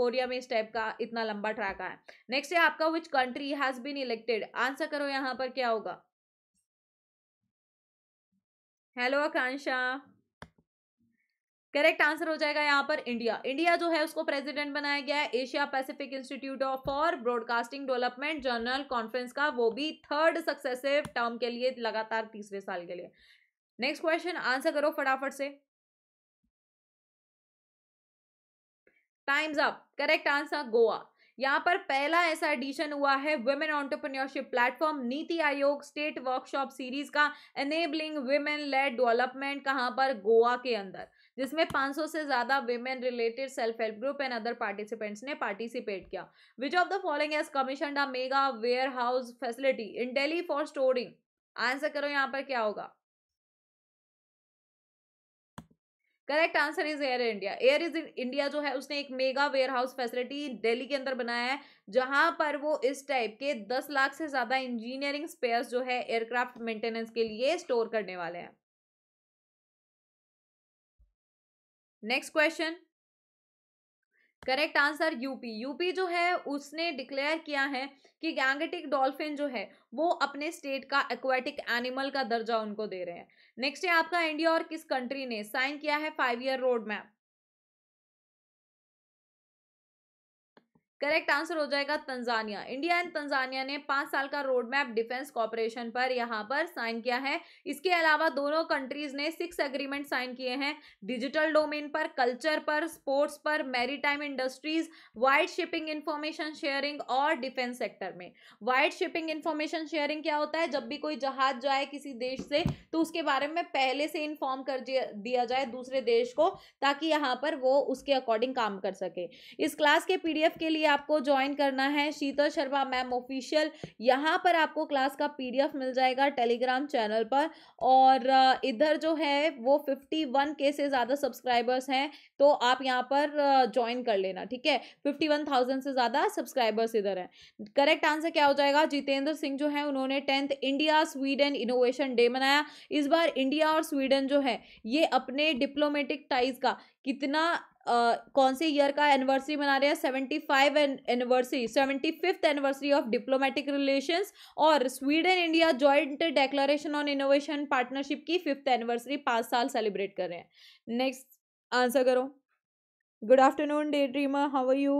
कोरिया में इस टाइप का इतना लंबा ट्रैक आया नेक्स्ट है आपका which country has been elected answer करो यहाँ पर क्या होगा हेलो आकांक्षा करेक्ट आंसर हो जाएगा यहाँ पर इंडिया इंडिया जो है उसको प्रेसिडेंट बनाया गया है Asia Pacific institute of for broadcasting development general conference का वो भी थर्ड सक्सेसिव टर्म के लिए लगातार तीसरे साल के लिए नेक्स्ट क्वेश्चन आंसर करो फटाफट से times up correct answer Goa यहाँ पर पहला ऐसा एडिशन हुआ है women entrepreneurship platform NITI Aayog state workshop series का एनेबलिंग वुमेन लेड डेवलपमेंट कहाँ पर गोवा के अंदर जिसमें 500 से ज़्यादा women related self help group and other participants ने पार्टिसिपेट किया which of the following as commission a mega warehouse facility in Delhi for storing answer करो यहाँ पर क्या होगा correct answer is Air India Air is India जो है उसने एक mega warehouse facility Delhi के अंदर बनाया है जहां पर वो इस टाइप के दस लाख से ज्यादा इंजीनियरिंग स्पेयर्स जो है एयरक्राफ्ट मेंटेनेंस के लिए स्टोर करने वाले हैं next question correct answer UP UP जो है उसने डिक्लेयर किया है कि गैंगेटिक डॉल्फिन जो है वो अपने स्टेट का एक्वेटिक एनिमल का दर्जा उनको दे रहे हैं नेक्स्ट है आपका इंडिया और किस कंट्री ने साइन किया है five year road map correct answer हो जाएगा तंजानिया इंडिया एंड तंजानिया ने पांच साल का रोड मैप डिफेंस कॉपरेशन पर यहां पर साइन किया है इसके अलावा दोनों कंट्रीज ने सिक्स एग्रीमेंट साइन किए हैं डिजिटल डोमेन पर कल्चर पर स्पोर्ट्स पर maritime industries white shipping information sharing और डिफेंस सेक्टर में वाइड शिपिंग इंफॉर्मेशन शेयरिंग क्या होता है जब भी कोई जहाज जाए किसी देश से तो उसके बारे में पहले से इन्फॉर्म कर दिया जाए दूसरे देश को ताकि यहाँ पर वो उसके अकॉर्डिंग काम कर सके इस क्लास के पीडीएफ के लिए आपको ज्वाइन करना है शीतल शर्मा मैम ऑफिशियल यहाँ पर आपको क्लास का पीडीएफ मिल जाएगा टेलीग्राम चैनल पर और इधर जो है वो फिफ्टी वन के से ज़्यादा सब्सक्राइबर्स हैं तो आप यहाँ पर ज्वाइन कर लेना ठीक है फिफ्टी वन थाउजेंड से ज़्यादा सब्सक्राइबर्स इधर हैं करेक्ट आंसर क्या हो जाएगा जितेंद्र सिंह जो है उन्होंने tenth India Sweden innovation day मनाया इस बार इंडिया और स्वीडन जो है ये अपने डिप्लोमेटिक टाइज का कितना कौन से ईयर का एनिवर्सरी मना रहे हैं seventy five anniversary seventy fifth anniversary of diplomatic relation और Sweden India joint declaration on innovation partnership की फिफ्थ एनिवर्सरी पाँच साल सेलिब्रेट कर रहे हैं नेक्स्ट आंसर करो good afternoon daydreamer how are you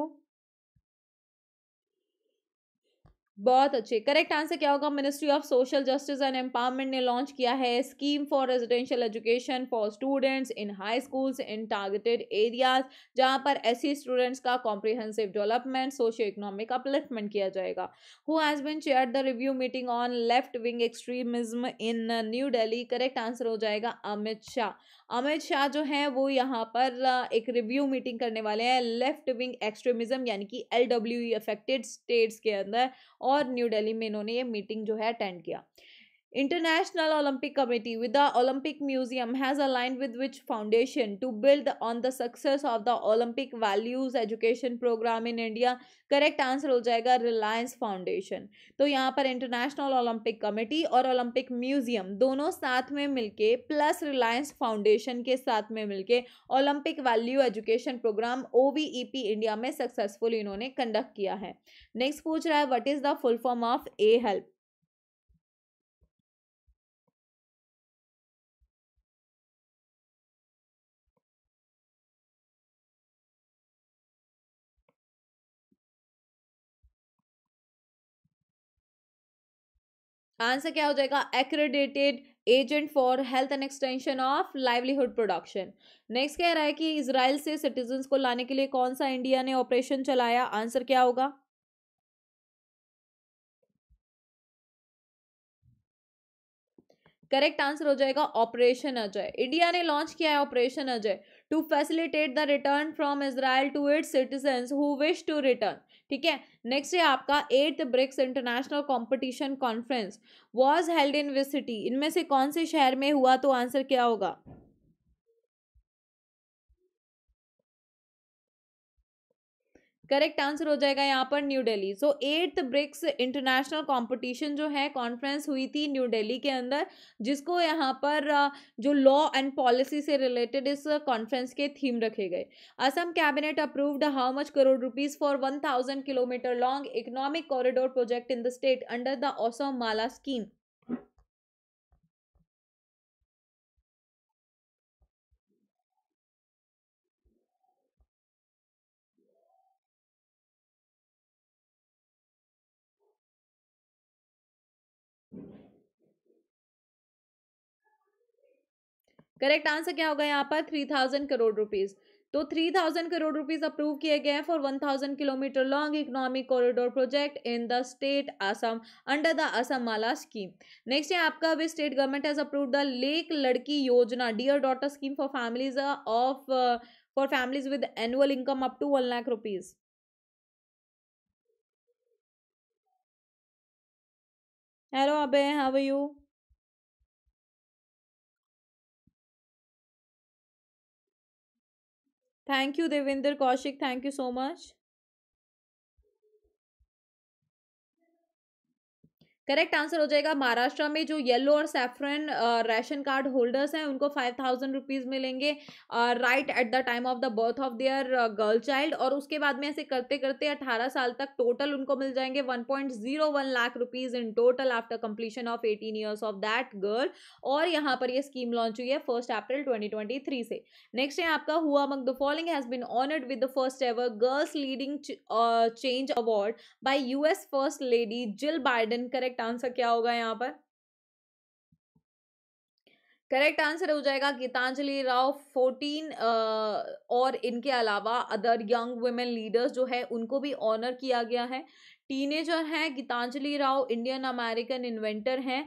बहुत अच्छे करेक्ट आंसर क्या होगा ministry of social justice and empowerment ने लॉन्च किया है scheme for residential education for students in high schools in targeted areas जहां पर ऐसी स्टूडेंट्स का comprehensive development socio economic upliftment किया जाएगा who has been chair the review meeting on left wing extremism in new Delhi correct answer हो जाएगा अमित शाह अमित शाह जो हैं वो यहाँ पर एक रिव्यू मीटिंग करने वाले हैं लेफ्ट विंग एक्सट्रीमिज्म यानी कि एल अफेक्टेड स्टेट्स के अंदर और न्यू दिल्ली में इन्होंने ये मीटिंग जो है अटेंड किया International Olympic Committee with the Olympic Museum has aligned with which foundation to build on the success of the Olympic values education program in India correct answer हो जाएगा रिलायंस फाउंडेशन तो यहाँ पर International Olympic Committee और Olympic museum दोनों साथ में मिलके प्लस रिलायंस फाउंडेशन के साथ में मिलके ओलंपिक वैल्यू एजुकेशन प्रोग्राम ओ इंडिया में सक्सेसफुल इन्होंने कंडक्ट किया है नेक्स्ट पूछ रहा है what is the full form of A help answer क्या हो जाएगा accredited agent for health and extension of livelihood production next कह रहा है कि इसराइल से सिटीजन को लाने के लिए कौन सा इंडिया ने ऑपरेशन चलाया आंसर क्या होगा करेक्ट आंसर हो जाएगा ऑपरेशन अजय इंडिया ने लॉन्च किया है operation Ajay to facilitate the return from Israel to its citizen who wish to return ठीक है नेक्स्ट है आपका eighth BRICS international competition conference was held in which city इनमें से कौन से शहर में हुआ तो आंसर क्या होगा करेक्ट आंसर हो जाएगा यहाँ पर New Delhi so eighth BRICS international competition जो है कॉन्फ्रेंस हुई थी न्यू दिल्ली के अंदर जिसको यहाँ पर जो लॉ एंड पॉलिसी से रिलेटेड इस कॉन्फ्रेंस के थीम रखे गए Assam cabinet approved how much crore rupees for one thousand kilometre long economic corridor project in the state under the Asom Mala scheme correct answer क्या होगा यहाँ पर थ्री थाउजेंड करोड़ रुपीस तो three thousand crore rupees approve किए गए हैं for one thousand kilometre long economic corridor project in the state Assam under the Assam Mala scheme next है आपका अभी state government has approve the Lek Ladki Yojana dear daughter scheme for families of for families with annual income up to one lakh rupees hello अबे how you Thank you, Devinder Kaushik. Thank you so much. Correct answer हो जाएगा महाराष्ट्र में जो yellow और saffron ration card holders हैं उनको five thousand rupees मिलेंगे right at the time of the birth of their girl child और उसके बाद में ऐसे करते करते अठारह साल तक टोटल उनको मिल जाएंगे one point zero one lakh rupees in total after completion of eighteen years of that girl और यहाँ पर यह स्कीम लॉन्च हुई है first April twenty twenty three से नेक्स्ट है आपका हुआ मक the following has been honoured with the first ever girls leading change award by US first lady Jill Biden correct correct answer क्या होगा यहाँ पर करेक्ट आंसर हो जाएगा गीतांजलि राव फोर्टीन और इनके अलावा अदर यंग वुमेन लीडर्स जो है उनको भी ऑनर किया गया है टीनेजर हैं Gitanjali Rao Indian American inventor हैं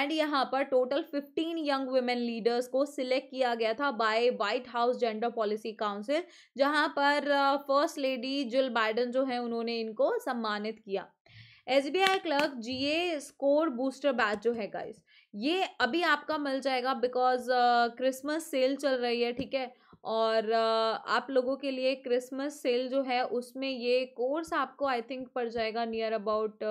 एंड यहाँ पर total fifteen young women leaders को सिलेक्ट किया गया था by White House gender policy council जहाँ पर फर्स्ट लेडी जिल बाइडन जो है उन्होंने इनको सम्मानित किया S B I clerk G A score booster batch जो है गाइस ये अभी आपका मिल जाएगा बिकॉज क्रिसमस सेल चल रही है ठीक है और uh, आप लोगों के लिए क्रिसमस सेल जो है उसमें ये कोर्स आपको आई थिंक पड़ जाएगा near about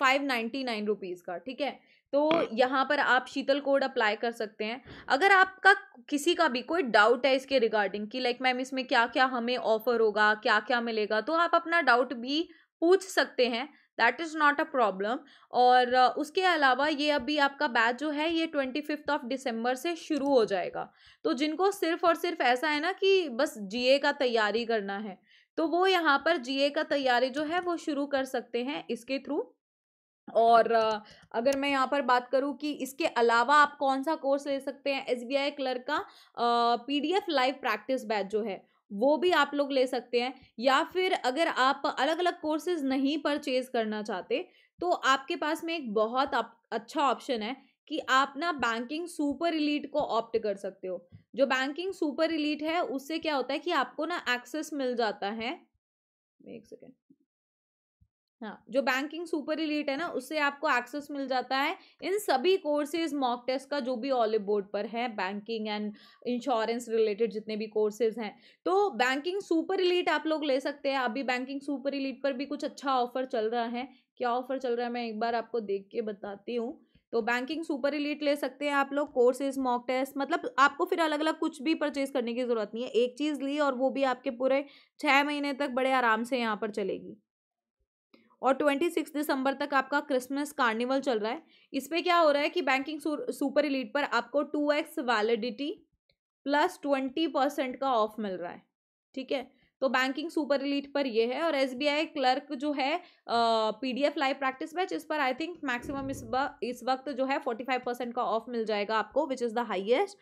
five ninety nine rupees का ठीक है तो यहाँ पर आप शीतल कोड अप्लाई कर सकते हैं अगर आपका किसी का भी कोई डाउट है इसके रिगार्डिंग कि लाइक मैम इसमें क्या क्या हमें ऑफर होगा क्या क्या मिलेगा तो आप अपना डाउट भी पूछ सकते हैं that is not a problem और उसके अलावा ये अभी आपका बैच जो है ये ट्वेंटी फिफ्थ ऑफ डिसम्बर से शुरू हो जाएगा तो जिनको सिर्फ और सिर्फ ऐसा है ना कि बस जीए का तैयारी करना है तो वो यहाँ पर जीए का तैयारी जो है वो शुरू कर सकते हैं इसके थ्रू और अगर मैं यहाँ पर बात करूँ कि इसके अलावा आप कौन सा कोर्स ले सकते हैं एस बी आई क्लर्क का P D F live practice batch जो है वो भी आप लोग ले सकते हैं या फिर अगर आप अलग अलग कोर्सेज नहीं परचेज करना चाहते तो आपके पास में एक बहुत अच्छा ऑप्शन है कि आप ना बैंकिंग सुपर इलीट को ऑप्ट कर सकते हो जो बैंकिंग सुपर इलीट है उससे क्या होता है कि आपको ना एक्सेस मिल जाता है एक सेकेंड हाँ जो बैंकिंग सुपर इलीट है ना उससे आपको एक्सेस मिल जाता है इन सभी कोर्सेज मॉक टेस्ट का जो भी ऑलिव बोर्ड पर है बैंकिंग एंड इंश्योरेंस रिलेटेड जितने भी कोर्सेज हैं तो बैंकिंग सुपर इलीट आप लोग ले सकते हैं अभी बैंकिंग सुपर इलीट पर भी कुछ अच्छा ऑफर चल रहा है क्या ऑफर चल रहा है मैं एक बार आपको देख के बताती हूँ तो बैंकिंग सुपर इलीट ले सकते हैं आप लोग कोर्सेज मॉक टेस्ट मतलब आपको फिर अलग अलग कुछ भी परचेज करने की ज़रूरत नहीं है एक चीज़ ली और वो भी आपके पूरे छः महीने तक बड़े आराम से यहाँ पर चलेगी और ट्वेंटी सिक्स दिसंबर तक आपका क्रिसमस कार्निवल चल रहा है इसमें क्या हो रहा है कि बैंकिंग सुपर इलीट पर आपको two X validity plus twenty percent का ऑफ मिल रहा है ठीक है तो बैंकिंग सुपर इलीट पर यह है और एस क्लर्क जो है P D live practice batch इस पर आई थिंक मैक्सिमम इस ब, इस वक्त जो है फोर्टी फाइव परसेंट का ऑफ मिल जाएगा आपको विच इज़ द हाइएस्ट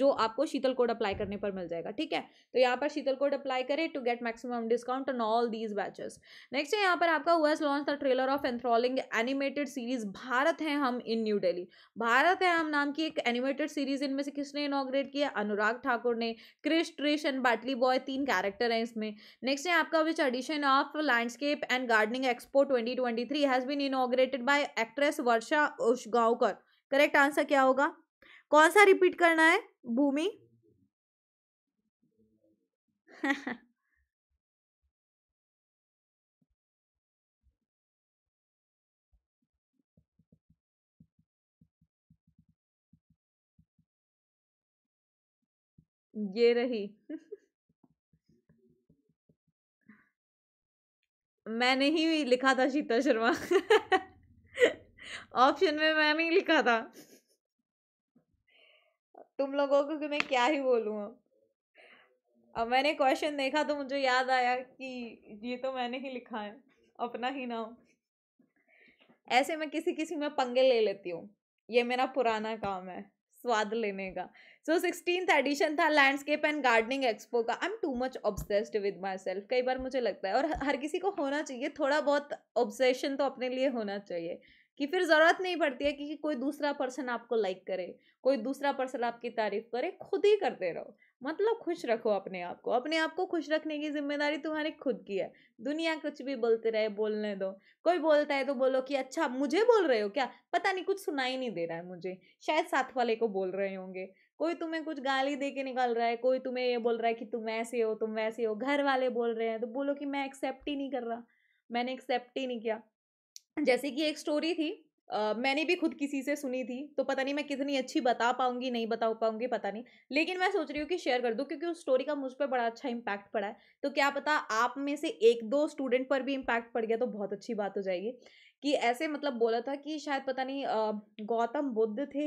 जो आपको शीतल कोड अप्लाई करने पर मिल जाएगा ठीक है तो यहाँ पर शीतल कोड अप्लाई करें to get maximum discount on all these batches next है यहाँ पर आपका हुआ launch the trailer of enthralling animated series Bharat है हम इन न्यू डेली भारत है हम नाम की एक एनिमेटेड सीरीज इनमें से किसने इनोग्रेट किया अनुराग ठाकुर ने क्रिश ट्रिश एंड बाटली बॉय तीन कैरेक्टर है इसमें नेक्स्ट है आपका which edition of landscape and gardening expo twenty twenty three has been inaugurated by actress Varsha Usgaonkar correct answer क्या होगा कौन सा रिपीट करना है भूमि ये रही मैंने ही लिखा था शीतल शर्मा ऑप्शन में मैंने ही लिखा था तुम लोगों को कि मैं क्या ही बोलूँ अब मैंने क्वेश्चन देखा तो मुझे याद आया कि ये तो मैंने ही लिखा है अपना ही नाम ऐसे मैं किसी किसी में पंगे ले लेती हूँ ये मेरा पुराना काम है स्वाद लेने का सो सिक्सटीन एडिशन था लैंडस्केप एंड गार्डनिंग एक्सपो का I am too much obsessed with myself कई बार मुझे लगता है और हर किसी को होना चाहिए थोड़ा बहुत ऑब्सेशन तो अपने लिए होना चाहिए कि फिर ज़रूरत नहीं पड़ती है कि कोई दूसरा पर्सन आपको लाइक करे कोई दूसरा पर्सन आपकी तारीफ करे खुद ही करते रहो मतलब खुश रखो अपने आप को अपने आप को खुश रखने की जिम्मेदारी तुम्हारी खुद की है दुनिया कुछ भी बोलते रहे बोलने दो कोई बोलता है तो बोलो कि अच्छा मुझे बोल रहे हो क्या पता नहीं कुछ सुनाई नहीं दे रहा है मुझे शायद साथ वाले को बोल रहे होंगे कोई तुम्हें कुछ गाली दे के निकाल रहा है कोई तुम्हें ये बोल रहा है कि तुम ऐसे हो तुम वैसे हो घर वाले बोल रहे हैं तो बोलो कि मैं एक्सेप्ट ही नहीं कर रहा मैंने एक्सेप्ट ही नहीं किया जैसे कि एक स्टोरी थी मैंने भी खुद किसी से सुनी थी तो पता नहीं मैं कितनी अच्छी बता पाऊंगी नहीं बता पाऊंगी पता नहीं लेकिन मैं सोच रही हूँ कि शेयर कर दूँ क्योंकि उस स्टोरी का मुझ पर बड़ा अच्छा इम्पैक्ट पड़ा है तो क्या पता आप में से एक दो स्टूडेंट पर भी इम्पैक्ट पड़ गया तो बहुत अच्छी बात हो जाएगी कि ऐसे मतलब बोला था कि शायद पता नहीं गौतम बुद्ध थे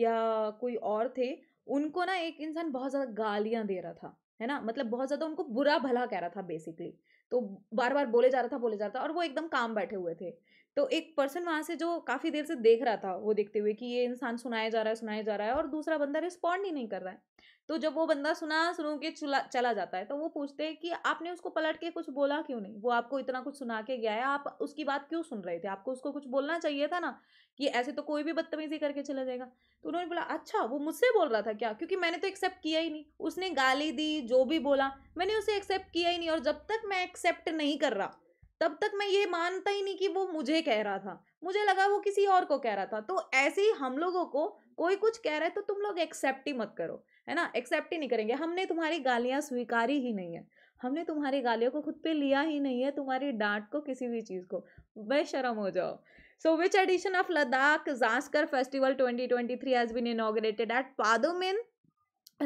या कोई और थे उनको ना एक इंसान बहुत ज़्यादा गालियाँ दे रहा था है ना मतलब बहुत ज़्यादा उनको बुरा भला कह रहा था बेसिकली तो बार बार बोले जा रहा था बोले जा रहा था और वो एकदम काम बैठे हुए थे तो एक पर्सन वहाँ से जो काफ़ी देर से देख रहा था वो देखते हुए कि ये इंसान सुनाया जा रहा है सुनाया जा रहा है और दूसरा बंदा रिस्पॉन्ड ही नहीं कर रहा है तो जब वो बंदा सुना सुनू के चला चला जाता है तो वो पूछते हैं कि आपने उसको पलट के कुछ बोला क्यों नहीं वो आपको इतना कुछ सुना के गया है आप उसकी बात क्यों सुन रहे थे आपको उसको कुछ बोलना चाहिए था ना कि ऐसे तो कोई भी बदतमीजी करके चला जाएगा तो उन्होंने बोला अच्छा वो मुझसे बोल रहा था क्या क्योंकि मैंने तो एक्सेप्ट किया ही नहीं उसने गाली दी जो भी बोला मैंने उसे एक्सेप्ट किया ही नहीं और जब तक मैं एक्सेप्ट नहीं कर रहा तब तक मैं ये मानता ही नहीं कि वो मुझे कह रहा था मुझे लगा वो किसी और को कह रहा था तो ऐसे ही हम लोगों को कोई कुछ कह रहा है तो तुम लोग एक्सेप्ट ही मत करो है ना एक्सेप्ट ही नहीं करेंगे हमने तुम्हारी गालियाँ स्वीकारी ही नहीं है हमने तुम्हारी गालियों को खुद पे लिया ही नहीं है तुम्हारी डांट को किसी भी चीज़ को बेशरम हो जाओ so which edition of Ladakh Zaskar festival 2023 has been inaugurated at Padumin?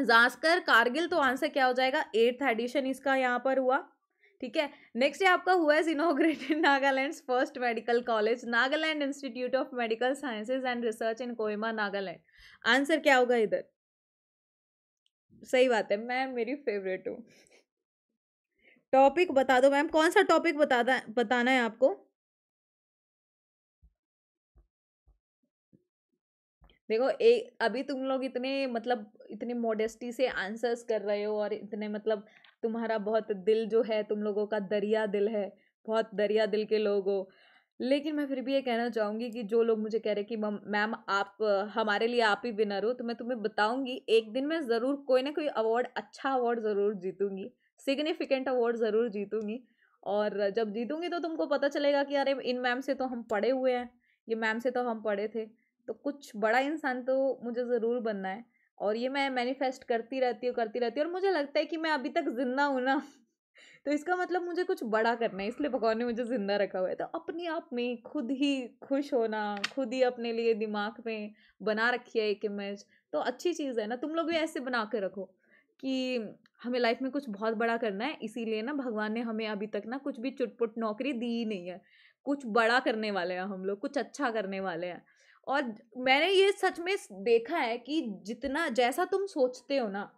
Zanskar Kargil तो आंसर क्या हो जाएगा एट्थ एडिशन इसका यहाँ पर हुआ ठीक है नेक्स्ट है आपका हुआ is inaugurated Nagaland first medical college Nagaland institute of medical sciences and research in Kohima Nagaland answer क्या होगा इधर सही बात है मैम मेरी फेवरेट हूँ टॉपिक बता दो मैम कौन सा टॉपिक बताता बताना है आपको देखो ए, अभी तुम लोग इतने मतलब इतने मोडेस्टी से आंसर्स कर रहे हो और इतने मतलब तुम्हारा बहुत दिल जो है तुम लोगों का दरिया दिल है बहुत दरिया दिल के लोग हो लेकिन मैं फिर भी ये कहना चाहूँगी कि जो लोग मुझे कह रहे कि मैम आप हमारे लिए आप ही विनर हो तो मैं तुम्हें बताऊँगी एक दिन मैं ज़रूर कोई ना कोई अवार्ड अच्छा अवार्ड ज़रूर जीतूँगी सिग्निफिकेंट अवार्ड ज़रूर जीतूँगी और जब जीतूँगी तो तुमको पता चलेगा कि अरे इन मैम से तो हम पढ़े हुए हैं ये मैम से तो हम पढ़े थे तो कुछ बड़ा इंसान तो मुझे ज़रूर बनना है और ये मैं मैनिफेस्ट करती रहती हूँ करती रहती हूँ और मुझे लगता है कि मैं अभी तक ज़िंदा हूँ ना तो इसका मतलब मुझे कुछ बड़ा करना है इसलिए भगवान ने मुझे ज़िंदा रखा हुआ है तो अपने आप में खुद ही खुश होना खुद ही अपने लिए दिमाग में बना रखी है एक इमेज तो अच्छी चीज़ है ना तुम लोग भी ऐसे बना के रखो कि हमें लाइफ में कुछ बहुत बड़ा करना है इसीलिए ना भगवान ने हमें अभी तक ना कुछ भी चुटपुट नौकरी दी ही नहीं है कुछ बड़ा करने वाले हैं हम लोग कुछ अच्छा करने वाले हैं और मैंने ये सच में देखा है कि जितना जैसा तुम सोचते हो ना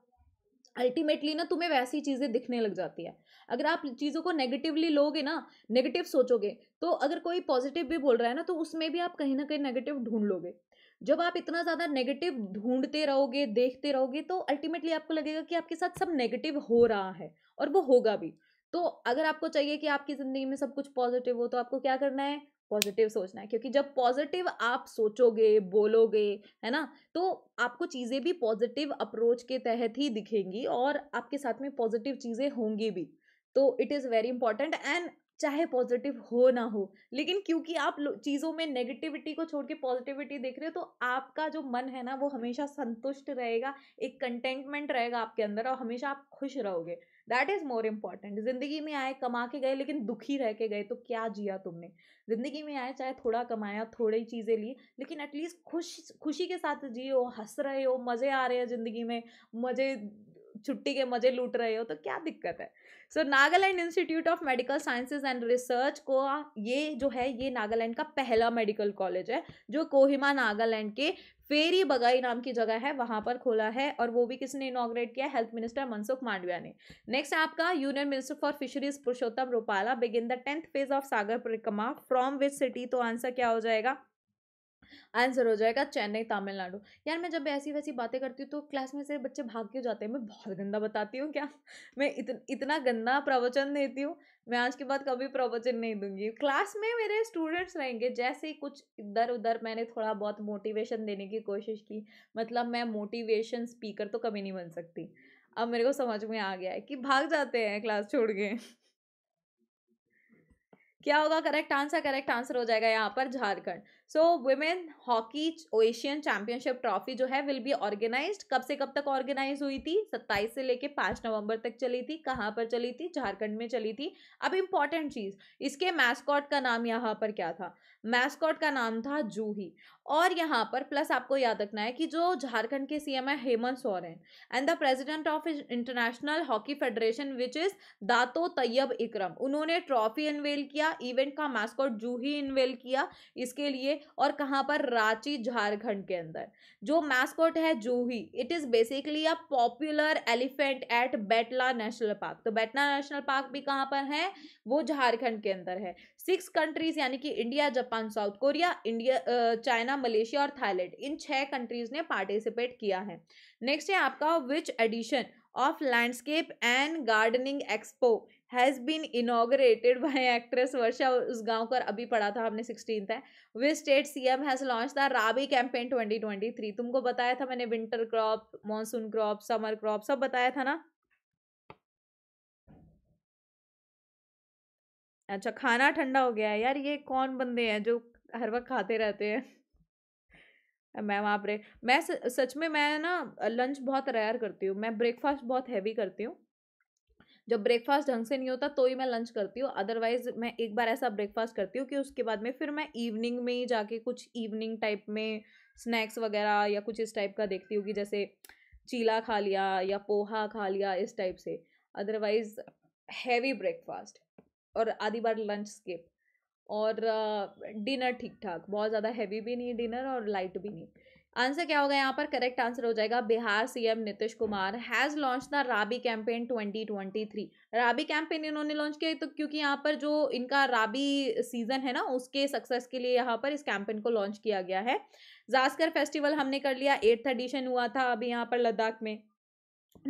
अल्टीमेटली ना तुम्हें वैसी चीज़ें दिखने लग जाती है अगर आप चीज़ों को नेगेटिवली लोगे ना नेगेटिव सोचोगे तो अगर कोई पॉजिटिव भी बोल रहा है ना तो उसमें भी आप कहीं ना कहीं नेगेटिव ढूंढ लोगे जब आप इतना ज़्यादा नेगेटिव ढूंढते रहोगे देखते रहोगे तो अल्टीमेटली आपको लगेगा कि आपके साथ सब नेगेटिव हो रहा है और वो होगा भी तो अगर आपको चाहिए कि आपकी ज़िंदगी में सब कुछ पॉजिटिव हो तो आपको क्या करना है पॉजिटिव सोचना है क्योंकि जब पॉजिटिव आप सोचोगे बोलोगे है ना तो आपको चीज़ें भी पॉजिटिव अप्रोच के तहत ही दिखेंगी और आपके साथ में पॉजिटिव चीज़ें होंगी भी तो it is very important and चाहे पॉजिटिव हो ना हो लेकिन क्योंकि आप चीज़ों में नेगेटिविटी को छोड़ के पॉजिटिविटी देख रहे हो तो आपका जो मन है ना वो हमेशा संतुष्ट रहेगा एक कंटेंटमेंट रहेगा आपके अंदर और हमेशा आप खुश रहोगे दैट इज़ मोर इम्पॉर्टेंट ज़िंदगी में आए कमा के गए लेकिन दुखी रह के गए तो क्या जिया तुमने ज़िंदगी में आए चाहे थोड़ा कमाया थोड़ी चीज़ें ली लेकिन एटलीस्ट खुश खुशी के साथ जियो हंस रहे हो मज़े आ रहे हैं ज़िंदगी में मज़े छुट्टी के मजे लूट रहे हो तो क्या दिक्कत है so Nagaland institute of medical sciences and research को ये जो है ये नागालैंड का पहला मेडिकल कॉलेज है जो कोहिमा नागालैंड के फेरी बगाई नाम की जगह है वहां पर खोला है और वो भी किसने इनोग्रेट किया हेल्थ मिनिस्टर मनसुख मांडविया ने नेक्स्ट आपका union minister for fisheries Parshottam Rupala begin the tenth phase of Sagar Parikrama from which city तो आंसर क्या हो जाएगा आंसर हो जाएगा चेन्नई तमिलनाडु यार मैं जब ऐसी वैसी बातें करती हूँ तो क्लास में से बच्चे भाग के जाते हैं मैं बहुत गंदा बताती हूँ क्या मैं इतन, इतना गंदा प्रवचन देती हूँ मैं आज के बाद कभी प्रवचन नहीं दूंगी क्लास में मेरे स्टूडेंट्स रहेंगे जैसे ही कुछ इधर उधर मैंने थोड़ा बहुत मोटिवेशन देने की कोशिश की मतलब मैं मोटिवेशन स्पीकर तो कभी नहीं बन सकती अब मेरे को समझ में आ गया है कि भाग जाते हैं क्लास छोड़ के क्या होगा करेक्ट आंसर करेक्ट आंसर हो जाएगा यहाँ पर Jharkhand so women hockey Asian championship trophy जो है विल बी ऑर्गेनाइज कब से कब तक ऑर्गेनाइज हुई थी सत्ताईस से लेके पाँच नवंबर तक चली थी कहाँ पर चली थी झारखंड में चली थी अब इम्पॉर्टेंट चीज़ इसके मैस्कॉट का नाम यहाँ पर क्या था मैस्कॉट का नाम था जूही और यहाँ पर प्लस आपको याद रखना है कि जो झारखंड के सीएम है Hemant Soren and the president of international hockey federation which is Dato Tayyab Ikram उन्होंने ट्रॉफी इन्वेल किया इवेंट का मैस्कॉट जूही इन्वेल किया इसके लिए और कहाँ पर रांची झारखंड के अंदर जो मैस्कोट है Juhi it is basically a popular elephant at Betla national park तो बेटला नेशनल पार्क भी कहाँ पर है वो झारखंड के अंदर है सिक्स कंट्रीज यानी कि India Japan South Korea India China Malaysia और थाईलैंड इन छः कंट्रीज ने पार्टिसिपेट किया है नेक्स्ट है आपका which edition of landscape and gardening expo has been inaugurated by actress Varsha उस कर अभी पढ़ा था हमने सिक्सटीन है वे state C M has launch the rabi campaign twenty twenty three तुमको बताया था मैंने winter crop monsoon crop summer crop सब बताया था ना अच्छा खाना ठंडा हो गया है यार ये कौन बंदे हैं जो हर वक्त खाते रहते हैं मैं वहाँ पर मैं सच में मैं ना लंच बहुत रेयर करती हूँ मैं ब्रेकफास्ट बहुत हैवी करती हूँ जब ब्रेकफास्ट ढंग से नहीं होता तो ही मैं लंच करती हूँ अदरवाइज मैं एक बार ऐसा ब्रेकफास्ट करती हूँ कि उसके बाद में फिर मैं इवनिंग में ही जाके कुछ इवनिंग टाइप में स्नैक्स वगैरह या कुछ इस टाइप का देखती हूँ कि जैसे चीला खा लिया या पोहा खा लिया इस टाइप से अदरवाइज हैवी ब्रेकफास्ट और आधी बार लंच स्किप और डिनर ठीक ठाक बहुत ज़्यादा हैवी भी नहीं डिनर और लाइट भी नहीं आंसर क्या होगा यहाँ पर करेक्ट आंसर हो जाएगा Bihar CM Nitish Kumar has launch the rabi campaign 2023 rabi campaign इन्होंने लॉन्च किया तो क्योंकि यहाँ पर जो इनका राबी सीजन है ना उसके सक्सेस के लिए यहाँ पर इस कैंपेन को लॉन्च किया गया है जास्कर फेस्टिवल हमने कर लिया एट्थ एडिशन हुआ था अभी यहाँ पर लद्दाख में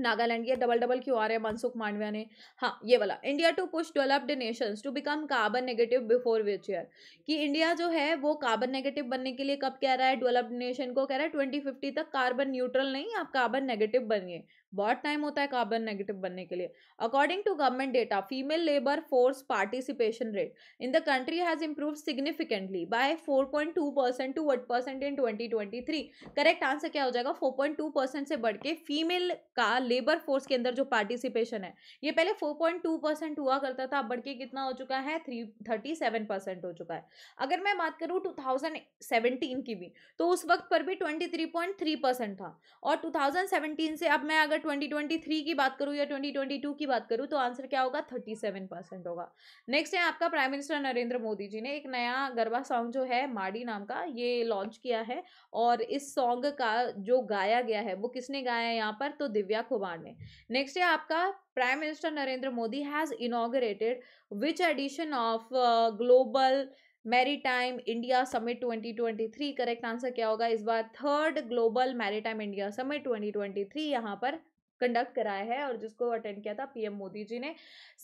नागालैंड ये डबल डबल क्यों आ रहे हैं मनसुख मांडविया ने हाँ ये वाला India to push developed nations to become carbon negative before which year कि इंडिया जो है वो कार्बन नेगेटिव बनने के लिए कब कह रहा है डेवलप्ड नेशन को कह रहा है ट्वेंटी फिफ्टी तक कार्बन न्यूट्रल नहीं आप कार्बन नेगेटिव बनिए बहुत टाइम होता है कार्बन नेगेटिव बनने के लिए according to government data female labour force participation rate in the country has improve significantly by 4.2 percent to what percent in 2023 correct answer क्या हो जाएगा 4.2 परसेंट से बढ़ के फीमेल का लेबर फोर्स के अंदर जो पार्टिसिपेशन है ये पहले 4.2 परसेंट हुआ करता था बढ़ के कितना हो चुका है थ्री हो चुका है अगर मैं बात करूँ टू की भी तो उस वक्त पर भी ट्वेंटी था और टू से अब मैं अगर 2023 की बात करूँ या 2022 की बात करूँ तो आंसर क्या होगा 37 परसेंट होगा नेक्स्ट है आपका प्राइम मिनिस्टर नरेंद्र मोदी जी ने एक नया गरबा सॉन्ग जो है माडी नाम का ये लॉन्च किया है और इस सॉन्ग का जो गाया गया है वो किसने गाया है यहाँ पर तो दिव्या कुमार ने नेक्स्ट है आपका prime minister Narendra Modi has inaugurated which edition of global maritime India summit 2023 correct answer क्या होगा इस बार third global maritime India summit 2023 यहाँ पर कंडक्ट कराया है और जिसको अटेंड किया था पीएम मोदी जी ने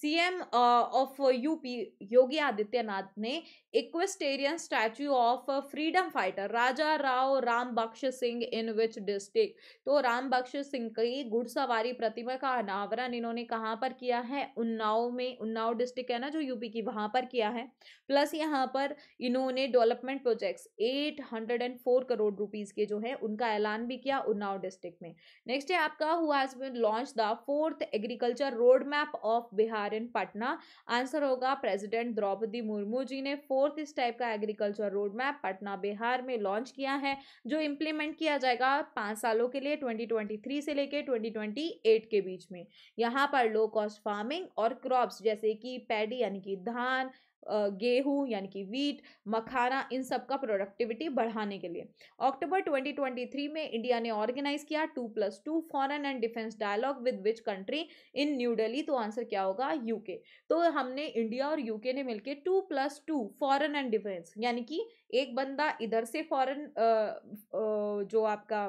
CM of UP Yogi Adityanath ने equestrian statue of freedom fighter Raja Rao Ram Bakhsh Singh in which district तो राम बख्श सिंह की घुड़सवारी प्रतिमा का अनावरण इन्होंने कहाँ पर किया है उन्नाव में उन्नाव डिस्ट्रिक्ट है ना जो यूपी की वहाँ पर किया है प्लस यहाँ पर इन्होंने development projects eight crore rupees के जो है उनका ऐलान भी किया उन्नाव डिस्ट्रिक्ट में नेक्स्ट है आपका हुआ में launch the fourth agriculture road map of Bihar in Patna answer होगा प्रेसिडेंट द्रौपदी मुर्मू जी ने फोर्थ इस टाइप का agriculture road map Patna Bihar में लॉन्च किया है जो इम्प्लीमेंट किया जाएगा पाँच सालों के लिए ट्वेंटी से लेकर ट्वेंटी के बीच में यहाँ पर लो कॉस्ट फार्मिंग और क्रॉप्स जैसे कि पैडी यानी कि धान गेहूँ यानी कि वीट मखाना इन सब का प्रोडक्टिविटी बढ़ाने के लिए अक्टूबर 2023 में इंडिया ने ऑर्गेनाइज किया two plus two foreign and defence dialogue with which country in new Delhi तो आंसर क्या होगा यूके तो हमने इंडिया और यूके ने मिलकर two plus two foreign and defence यानी कि एक बंदा इधर से फॉरन जो आपका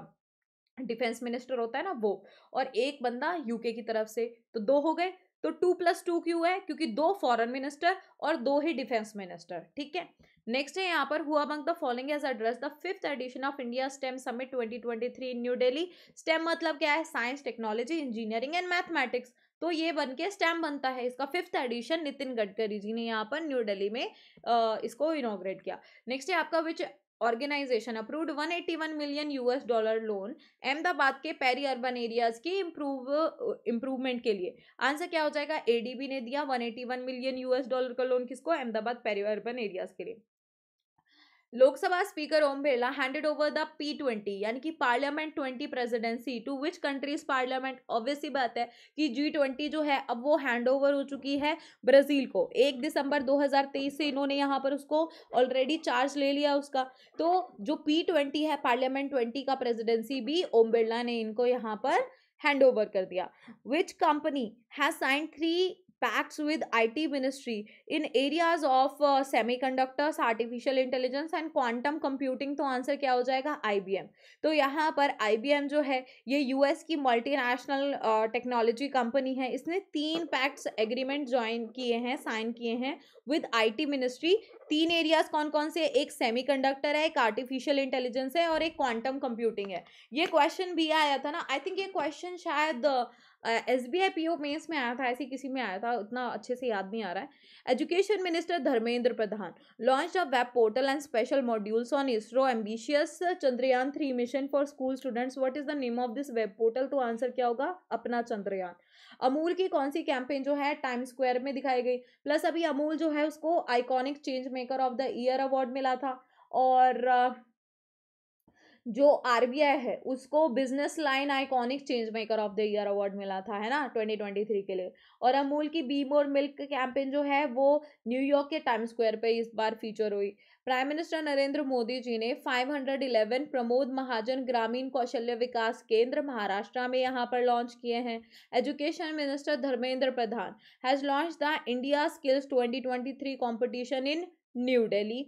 डिफेंस मिनिस्टर होता है ना वो और एक बंदा यूके की तरफ से तो दो हो गए तो टू प्लस टू क्यों है क्योंकि दो फॉरेन मिनिस्टर और दो ही डिफेंस मिनिस्टर ठीक है नेक्स्ट है यहाँ पर हुआ बंग द फॉलोइंग एज address the fifth edition of India STEM summit 2023 in New Delhi STEM मतलब क्या है science technology engineering and mathematics तो ये बन के स्टैम बनता है इसका फिफ्थ एडिशन नितिन गडकरी जी ने यहाँ पर न्यू दिल्ली में आ, इसको इनोग्रेट किया नेक्स्ट है आपका which organization approved 181 million US dollar loan Ahmedabad के पेरी अर्बन एरियाज की इम्प्रूव इम्प्रूवमेंट के लिए आंसर क्या हो जाएगा एडीबी ने दिया 181 मिलियन यूएस डॉलर का लोन किसको अहमदाबाद पैरी अर्बन एरियाज के लिए Lok Sabha speaker Om Birla handed over the P twenty यानी कि parliament twenty presidency to which countries parliament obviously बात है कि जी ट्वेंटी जो है अब वो हैंड ओवर हो चुकी है ब्राज़ील को एक दिसंबर 2023 से इन्होंने यहाँ पर उसको ऑलरेडी चार्ज ले लिया उसका तो जो पी ट्वेंटी है पार्लियामेंट ट्वेंटी का प्रेजिडेंसी भी ओम बिरला ने इनको यहाँ पर हैंड ओवर कर दिया which company has sign three pacts with IT ministry in areas of uh, semiconductors, artificial intelligence and quantum computing तो आंसर क्या हो जाएगा IBM तो यहाँ पर IBM जो है ये यूएस की मल्टीनेशनल टेक्नोलॉजी कंपनी है इसने तीन पैक्ट्स एग्रीमेंट ज्वाइन किए हैं साइन किए हैं विद आईटी मिनिस्ट्री तीन एरियाज कौन कौन से एक सेमीकंडक्टर है एक आर्टिफिशियल इंटेलिजेंस है और एक क्वांटम कंप्यूटिंग है ये क्वेश्चन भी आया था ना आई थिंक ये क्वेश्चन शायद S B I P O mains में आया था ऐसे किसी में आया था उतना अच्छे से याद नहीं आ रहा है education minister Dharmendra Pradhan launch a web portal and special modules on ISRO ambitious Chandrayaan three mission for school students what is the name of this web portal तो आंसर क्या होगा अपना चंद्रयान अमूल की कौन सी कैंपेन जो है टाइम स्क्वायर में दिखाई गई प्लस अभी अमूल जो है उसको iconic change maker of the year award मिला था और uh, जो आर है उसको business line iconic change maker of the year award मिला था है ना 2023 के लिए और अमूल की बी मोर मिल्क कैंपेन जो है वो न्यूयॉर्क के टाइम स्क्वायर पे इस बार फीचर हुई प्राइम मिनिस्टर नरेंद्र मोदी जी ने 511 प्रमोद महाजन ग्रामीण कौशल्य विकास केंद्र महाराष्ट्र में यहाँ पर लॉन्च किए हैं education minister Dharmendra Pradhan has launch the India skills twenty twenty in new Delhi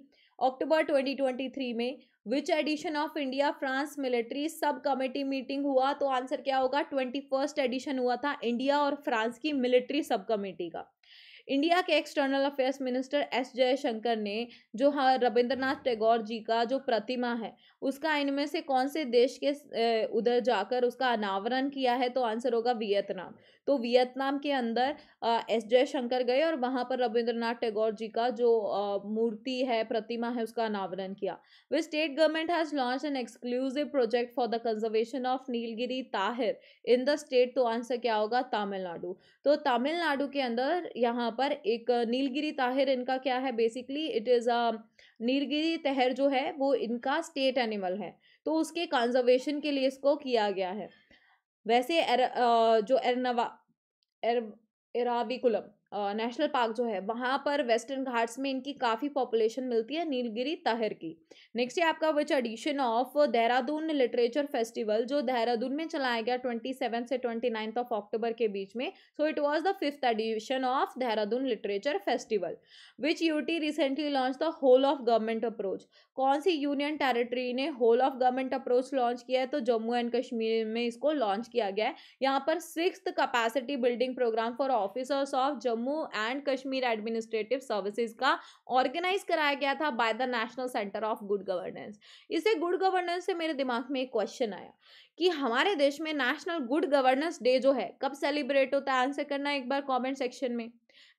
October 2023 में which edition of India France military subcommittee meeting हुआ तो आंसर क्या होगा ट्वेंटी फर्स्ट एडिशन हुआ था इंडिया और फ्रांस की मिलिट्री सब कमेटी का इंडिया के external affairs minister S Jaishankar ने जो हाँ रविंद्रनाथ टैगोर जी का जो प्रतिमा है उसका इनमें से कौन से देश के उधर जाकर उसका अनावरण किया है तो आंसर होगा वियतनाम तो वियतनाम के अंदर एस जयशंकर गए और वहाँ पर रविंद्रनाथ टैगोर जी का जो मूर्ति है प्रतिमा है उसका अनावरण किया वे state government has launch an exclusive project for the conservation of Nilgiri tahr in the state तो आंसर क्या होगा तमिलनाडु तो तमिलनाडु के अंदर यहाँ पर एक नीलगिरी ताहिर इनका क्या है basically it is a Nilgiri tahr जो है वो इनका स्टेट एनिमल है तो उसके कंजर्वेशन के लिए इसको किया गया है वैसे एर, आ, जो एरनावा एर एराविकुलम नेशनल पार्क जो है वहाँ पर वेस्टर्न घाट्स में इनकी काफ़ी पॉपुलेशन मिलती है नीलगिरी तहर की नेक्स्ट है आपका which edition of Dehradun literature festival जो देहरादून में चलाया गया ट्वेंटी सेवन से ट्वेंटी नाइन्थ ऑफ अक्टूबर के बीच में so it was the fifth edition of Dehradun literature festival which you recently launch the whole of government approach कौन सी यूनियन टेरेटरी ने whole of government approach launch किया है तो जम्मू एंड कश्मीर में इसको लॉन्च किया गया है यहाँ पर six capacity building programme for officers of Jammu Jammu and Kashmir administrative services का ऑर्गेनाइज कराया गया था by the national centre of good governance इसे गुड गवर्नेंस से मेरे दिमाग में एक क्वेश्चन आया कि हमारे देश में नेशनल गुड गवर्नेंस डे जो है कब सेलिब्रेट होता है आंसर करना एक बार कॉमेंट सेक्शन में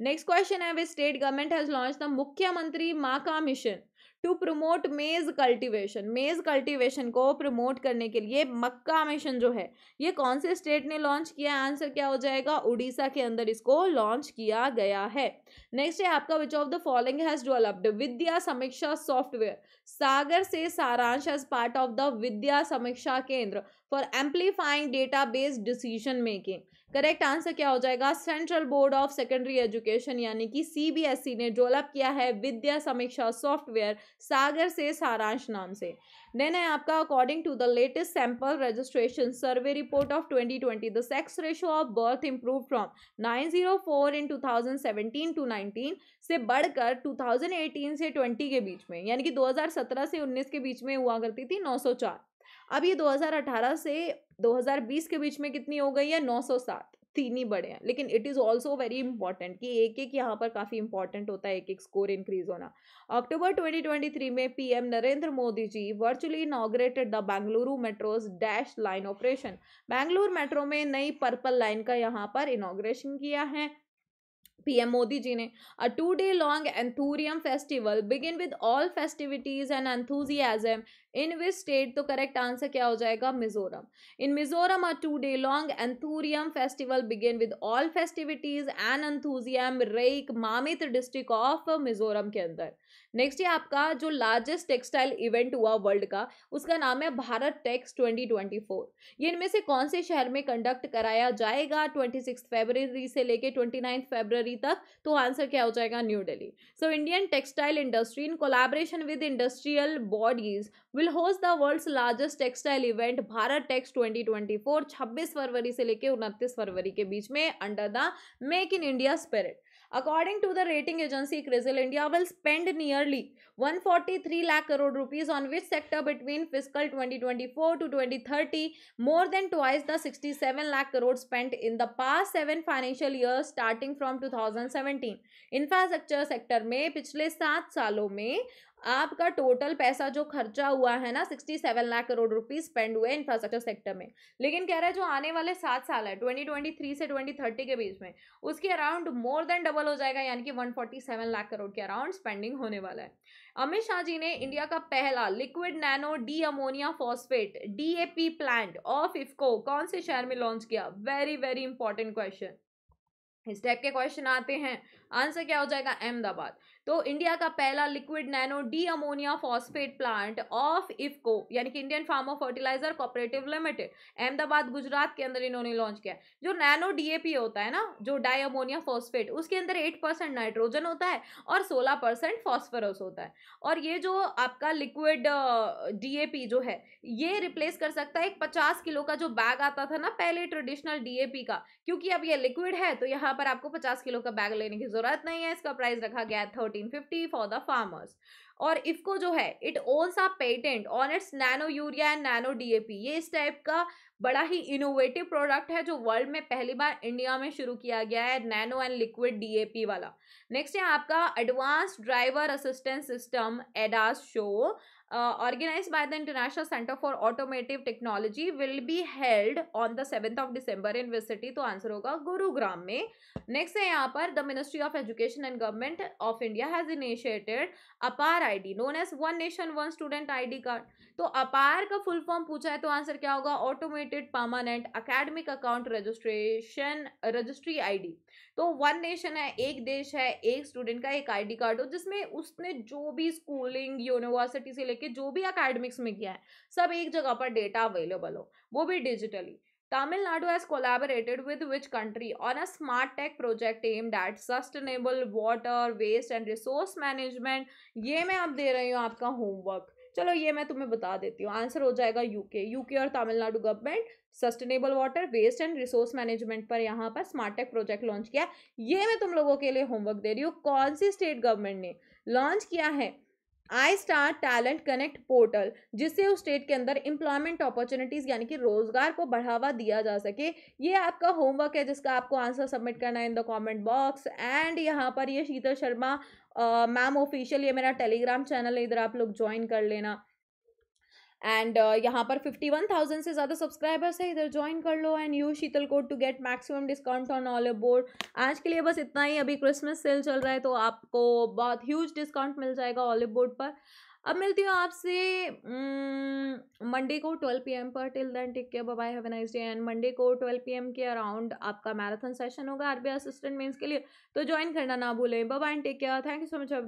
नेक्स्ट क्वेश्चन है वे state government has launch the Mukhyamantri Makka mission to promote maize cultivation maize cultivation को प्रमोट करने के लिए मक्का मिशन जो है ये कौन से स्टेट ने लॉन्च किया आंसर क्या हो जाएगा उड़ीसा के अंदर इसको लॉन्च किया गया है नेक्स्ट है आपका which of the following has developed Vidya Samiksha software सागर से Saransh as part of the Vidya Samiksha Kendra for amplifying data based decision making correct answer क्या हो जाएगा central board of secondary education यानी कि सीबीएसई e ने डेवलप किया है विद्या समीक्षा सॉफ्टवेयर सागर से सारांश नाम से देन है आपका according to the latest sample registration survey report of 2020 the sex ratio of birth improve from 904 in 2017 to 19 से बढ़कर 2018 से 20 के बीच में यानी कि 2017 से 19 के बीच में हुआ करती थी 904 अब ये 2018 से 2020 के बीच में कितनी हो गई है 907 तीन ही बड़े हैं लेकिन it is also very important कि एक एक यहाँ पर काफ़ी इंपॉर्टेंट होता है एक एक स्कोर इंक्रीज होना अक्टूबर 2023 में PM Narendra Modi ji virtually inaugurated the Bengaluru metro's dash line operation Bengaluru metro में नई पर्पल लाइन का यहाँ पर इनाग्रेशन किया है पी एम मोदी जी ने a two day long anthurium festival begin with all festivities and enthusiasm in which state तो करेक्ट आंसर क्या हो जाएगा Mizoram in Mizoram a two day long anthurium festival begin with all festivities and enthusiasm Reiek Mamit district of Mizoram के अंदर next ये आपका जो largest textile event हुआ वर्ल्ड का उसका नाम है भारत टेक्स 2024 ये इनमें से कौन से शहर में कंडक्ट कराया जाएगा ट्वेंटी तो फरवरी से लेके ट्वेंटी फरवरी तक तो आंसर क्या हो जाएगा new Delhi so Indian textile industry in collaboration with industrial bodies will host the world largest textile event Bharat tex twenty twenty फरवरी से लेकर उनतीस फरवरी के बीच में under the make in India spirit according to the rating agency Crisil India will spend nearly 143 lakh crore rupees on which sector between fiscal 2024 to thirty more than twice the seven lakh crore spend in the past seven financial year starting from two thousand seventeen infrastructure sector में पिछले सात सालों में आपका total पैसा जो खर्चा हुआ है ना sixty seven lakh crore rupees spend हुए इंफ्रास्ट्रक्चर सेक्टर में लेकिन कह रहा है जो आने वाले सात साल है ट्वेंटी ट्वेंटी थ्री से ट्वेंटी थर्टी के बीच में उसके अराउंड मोर देन डबल हो जाएगा यानी कि one forty seven lakh crore के अराउंड स्पेंडिंग होने वाला है अमित शाह जी ने इंडिया का पहला liquid nano di ammonia phosphate di plant of IFFCO कौन से शहर में लॉन्च किया वेरी वेरी इंपॉर्टेंट क्वेश्चन इस टाइप के क्वेश्चन आते हैं आंसर क्या हो जाएगा अहमदाबाद तो इंडिया का पहला liquid nano di ammonia phosphate plant of IFFCO यानी कि Indian farmers fertiliser cooperative limited Ahmedabad Gujarat के अंदर इन्होंने लॉन्च किया जो नैनो डीएपी होता है ना जो डाई अमोनिया फॉस्फेट उसके अंदर एट परसेंट नाइट्रोजन होता है और सोलह परसेंट फॉस्फरस होता है और ये जो आपका लिक्विड डी जो है ये रिप्लेस कर सकता है एक पचास किलो का जो बैग आता था ना पहले ट्रेडिशनल डी का क्योंकि अब ये लिक्विड है तो यहाँ पर आपको पचास किलो का बैग लेने की जरूरत नहीं है इसका प्राइस रखा गया है thirteen fifty for the farmers और इफको जो है it owns a patent on its nano urea and nano DAP ये इस टाइप का बड़ा ही इनोवेटिव प्रोडक्ट है जो वर्ल्ड में पहली बार इंडिया में शुरू किया गया है नैनो एंड लिक्विड डीएपी वाला नेक्स्ट है आपका advance driver assistance system ADAS show uh, organized by the International Center for Automotive Technology will be held on the 7th of December in viz city तो answer होगा गुरुग्राम में next है यहाँ पर the ministry of education and government of India has initiated APAAR ID known as one nation one student ID card तो APAAR का full form पूछा है तो आंसर क्या होगा automated permanent academic account registration registry ID तो one nation है एक देश है एक स्टूडेंट का एक आईडी कार्ड हो जिसमें उसने जो भी स्कूलिंग यूनिवर्सिटी से लेके जो भी अकेडमिक्स में किया है सब एक जगह पर डेटा अवेलेबल हो वो भी digitally Tamil Nadu has collaborated with which country on a smart tech project aimed at sustainable water waste and resource management ये मैं अब दे रही हूँ आपका होमवर्क चलो ये मैं तुम्हें बता देती हूँ आंसर हो जाएगा यूके यूके और Tamil Nadu government sustainable water waste and resource management पर यहाँ पर स्मार्ट टेक प्रोजेक्ट लॉन्च किया ये मैं तुम लोगों के लिए होमवर्क दे रही हूँ कौन सी स्टेट गवर्नमेंट ने लॉन्च किया है I star talent connect portal जिससे उस स्टेट के अंदर एम्प्लॉयमेंट अपॉर्चुनिटीज़ यानी कि रोज़गार को बढ़ावा दिया जा सके ये आपका होमवर्क है जिसका आपको आंसर सबमिट करना है in the comment box and यहाँ पर ये शीतल शर्मा मैम ऑफिशियल ये मेरा टेलीग्राम चैनल है इधर आप लोग ज्वाइन कर लेना एंड uh, यहाँ पर फिफ्टी वन थाउजेंड से ज़्यादा सब्सक्राइबर्स है इधर ज्वाइन कर लो and use Sheetal code to get maximum discount on all board आज के लिए बस इतना ही अभी क्रिसमस सेल चल रहा है तो आपको बहुत ह्यूज डिस्काउंट मिल जाएगा ऑलिव बोर्ड पर अब मिलती हूँ आपसे मंडे को ट्वेल्व पी एम पर till then take care bye have nice day and Monday को ट्वेल्व पी एम के अराउंड आपका मैराथन सेशन होगा आरबीआई असिस्टेंट मेंस के लिए तो ज्वाइन करना ना भूलें bye and take care thank you so much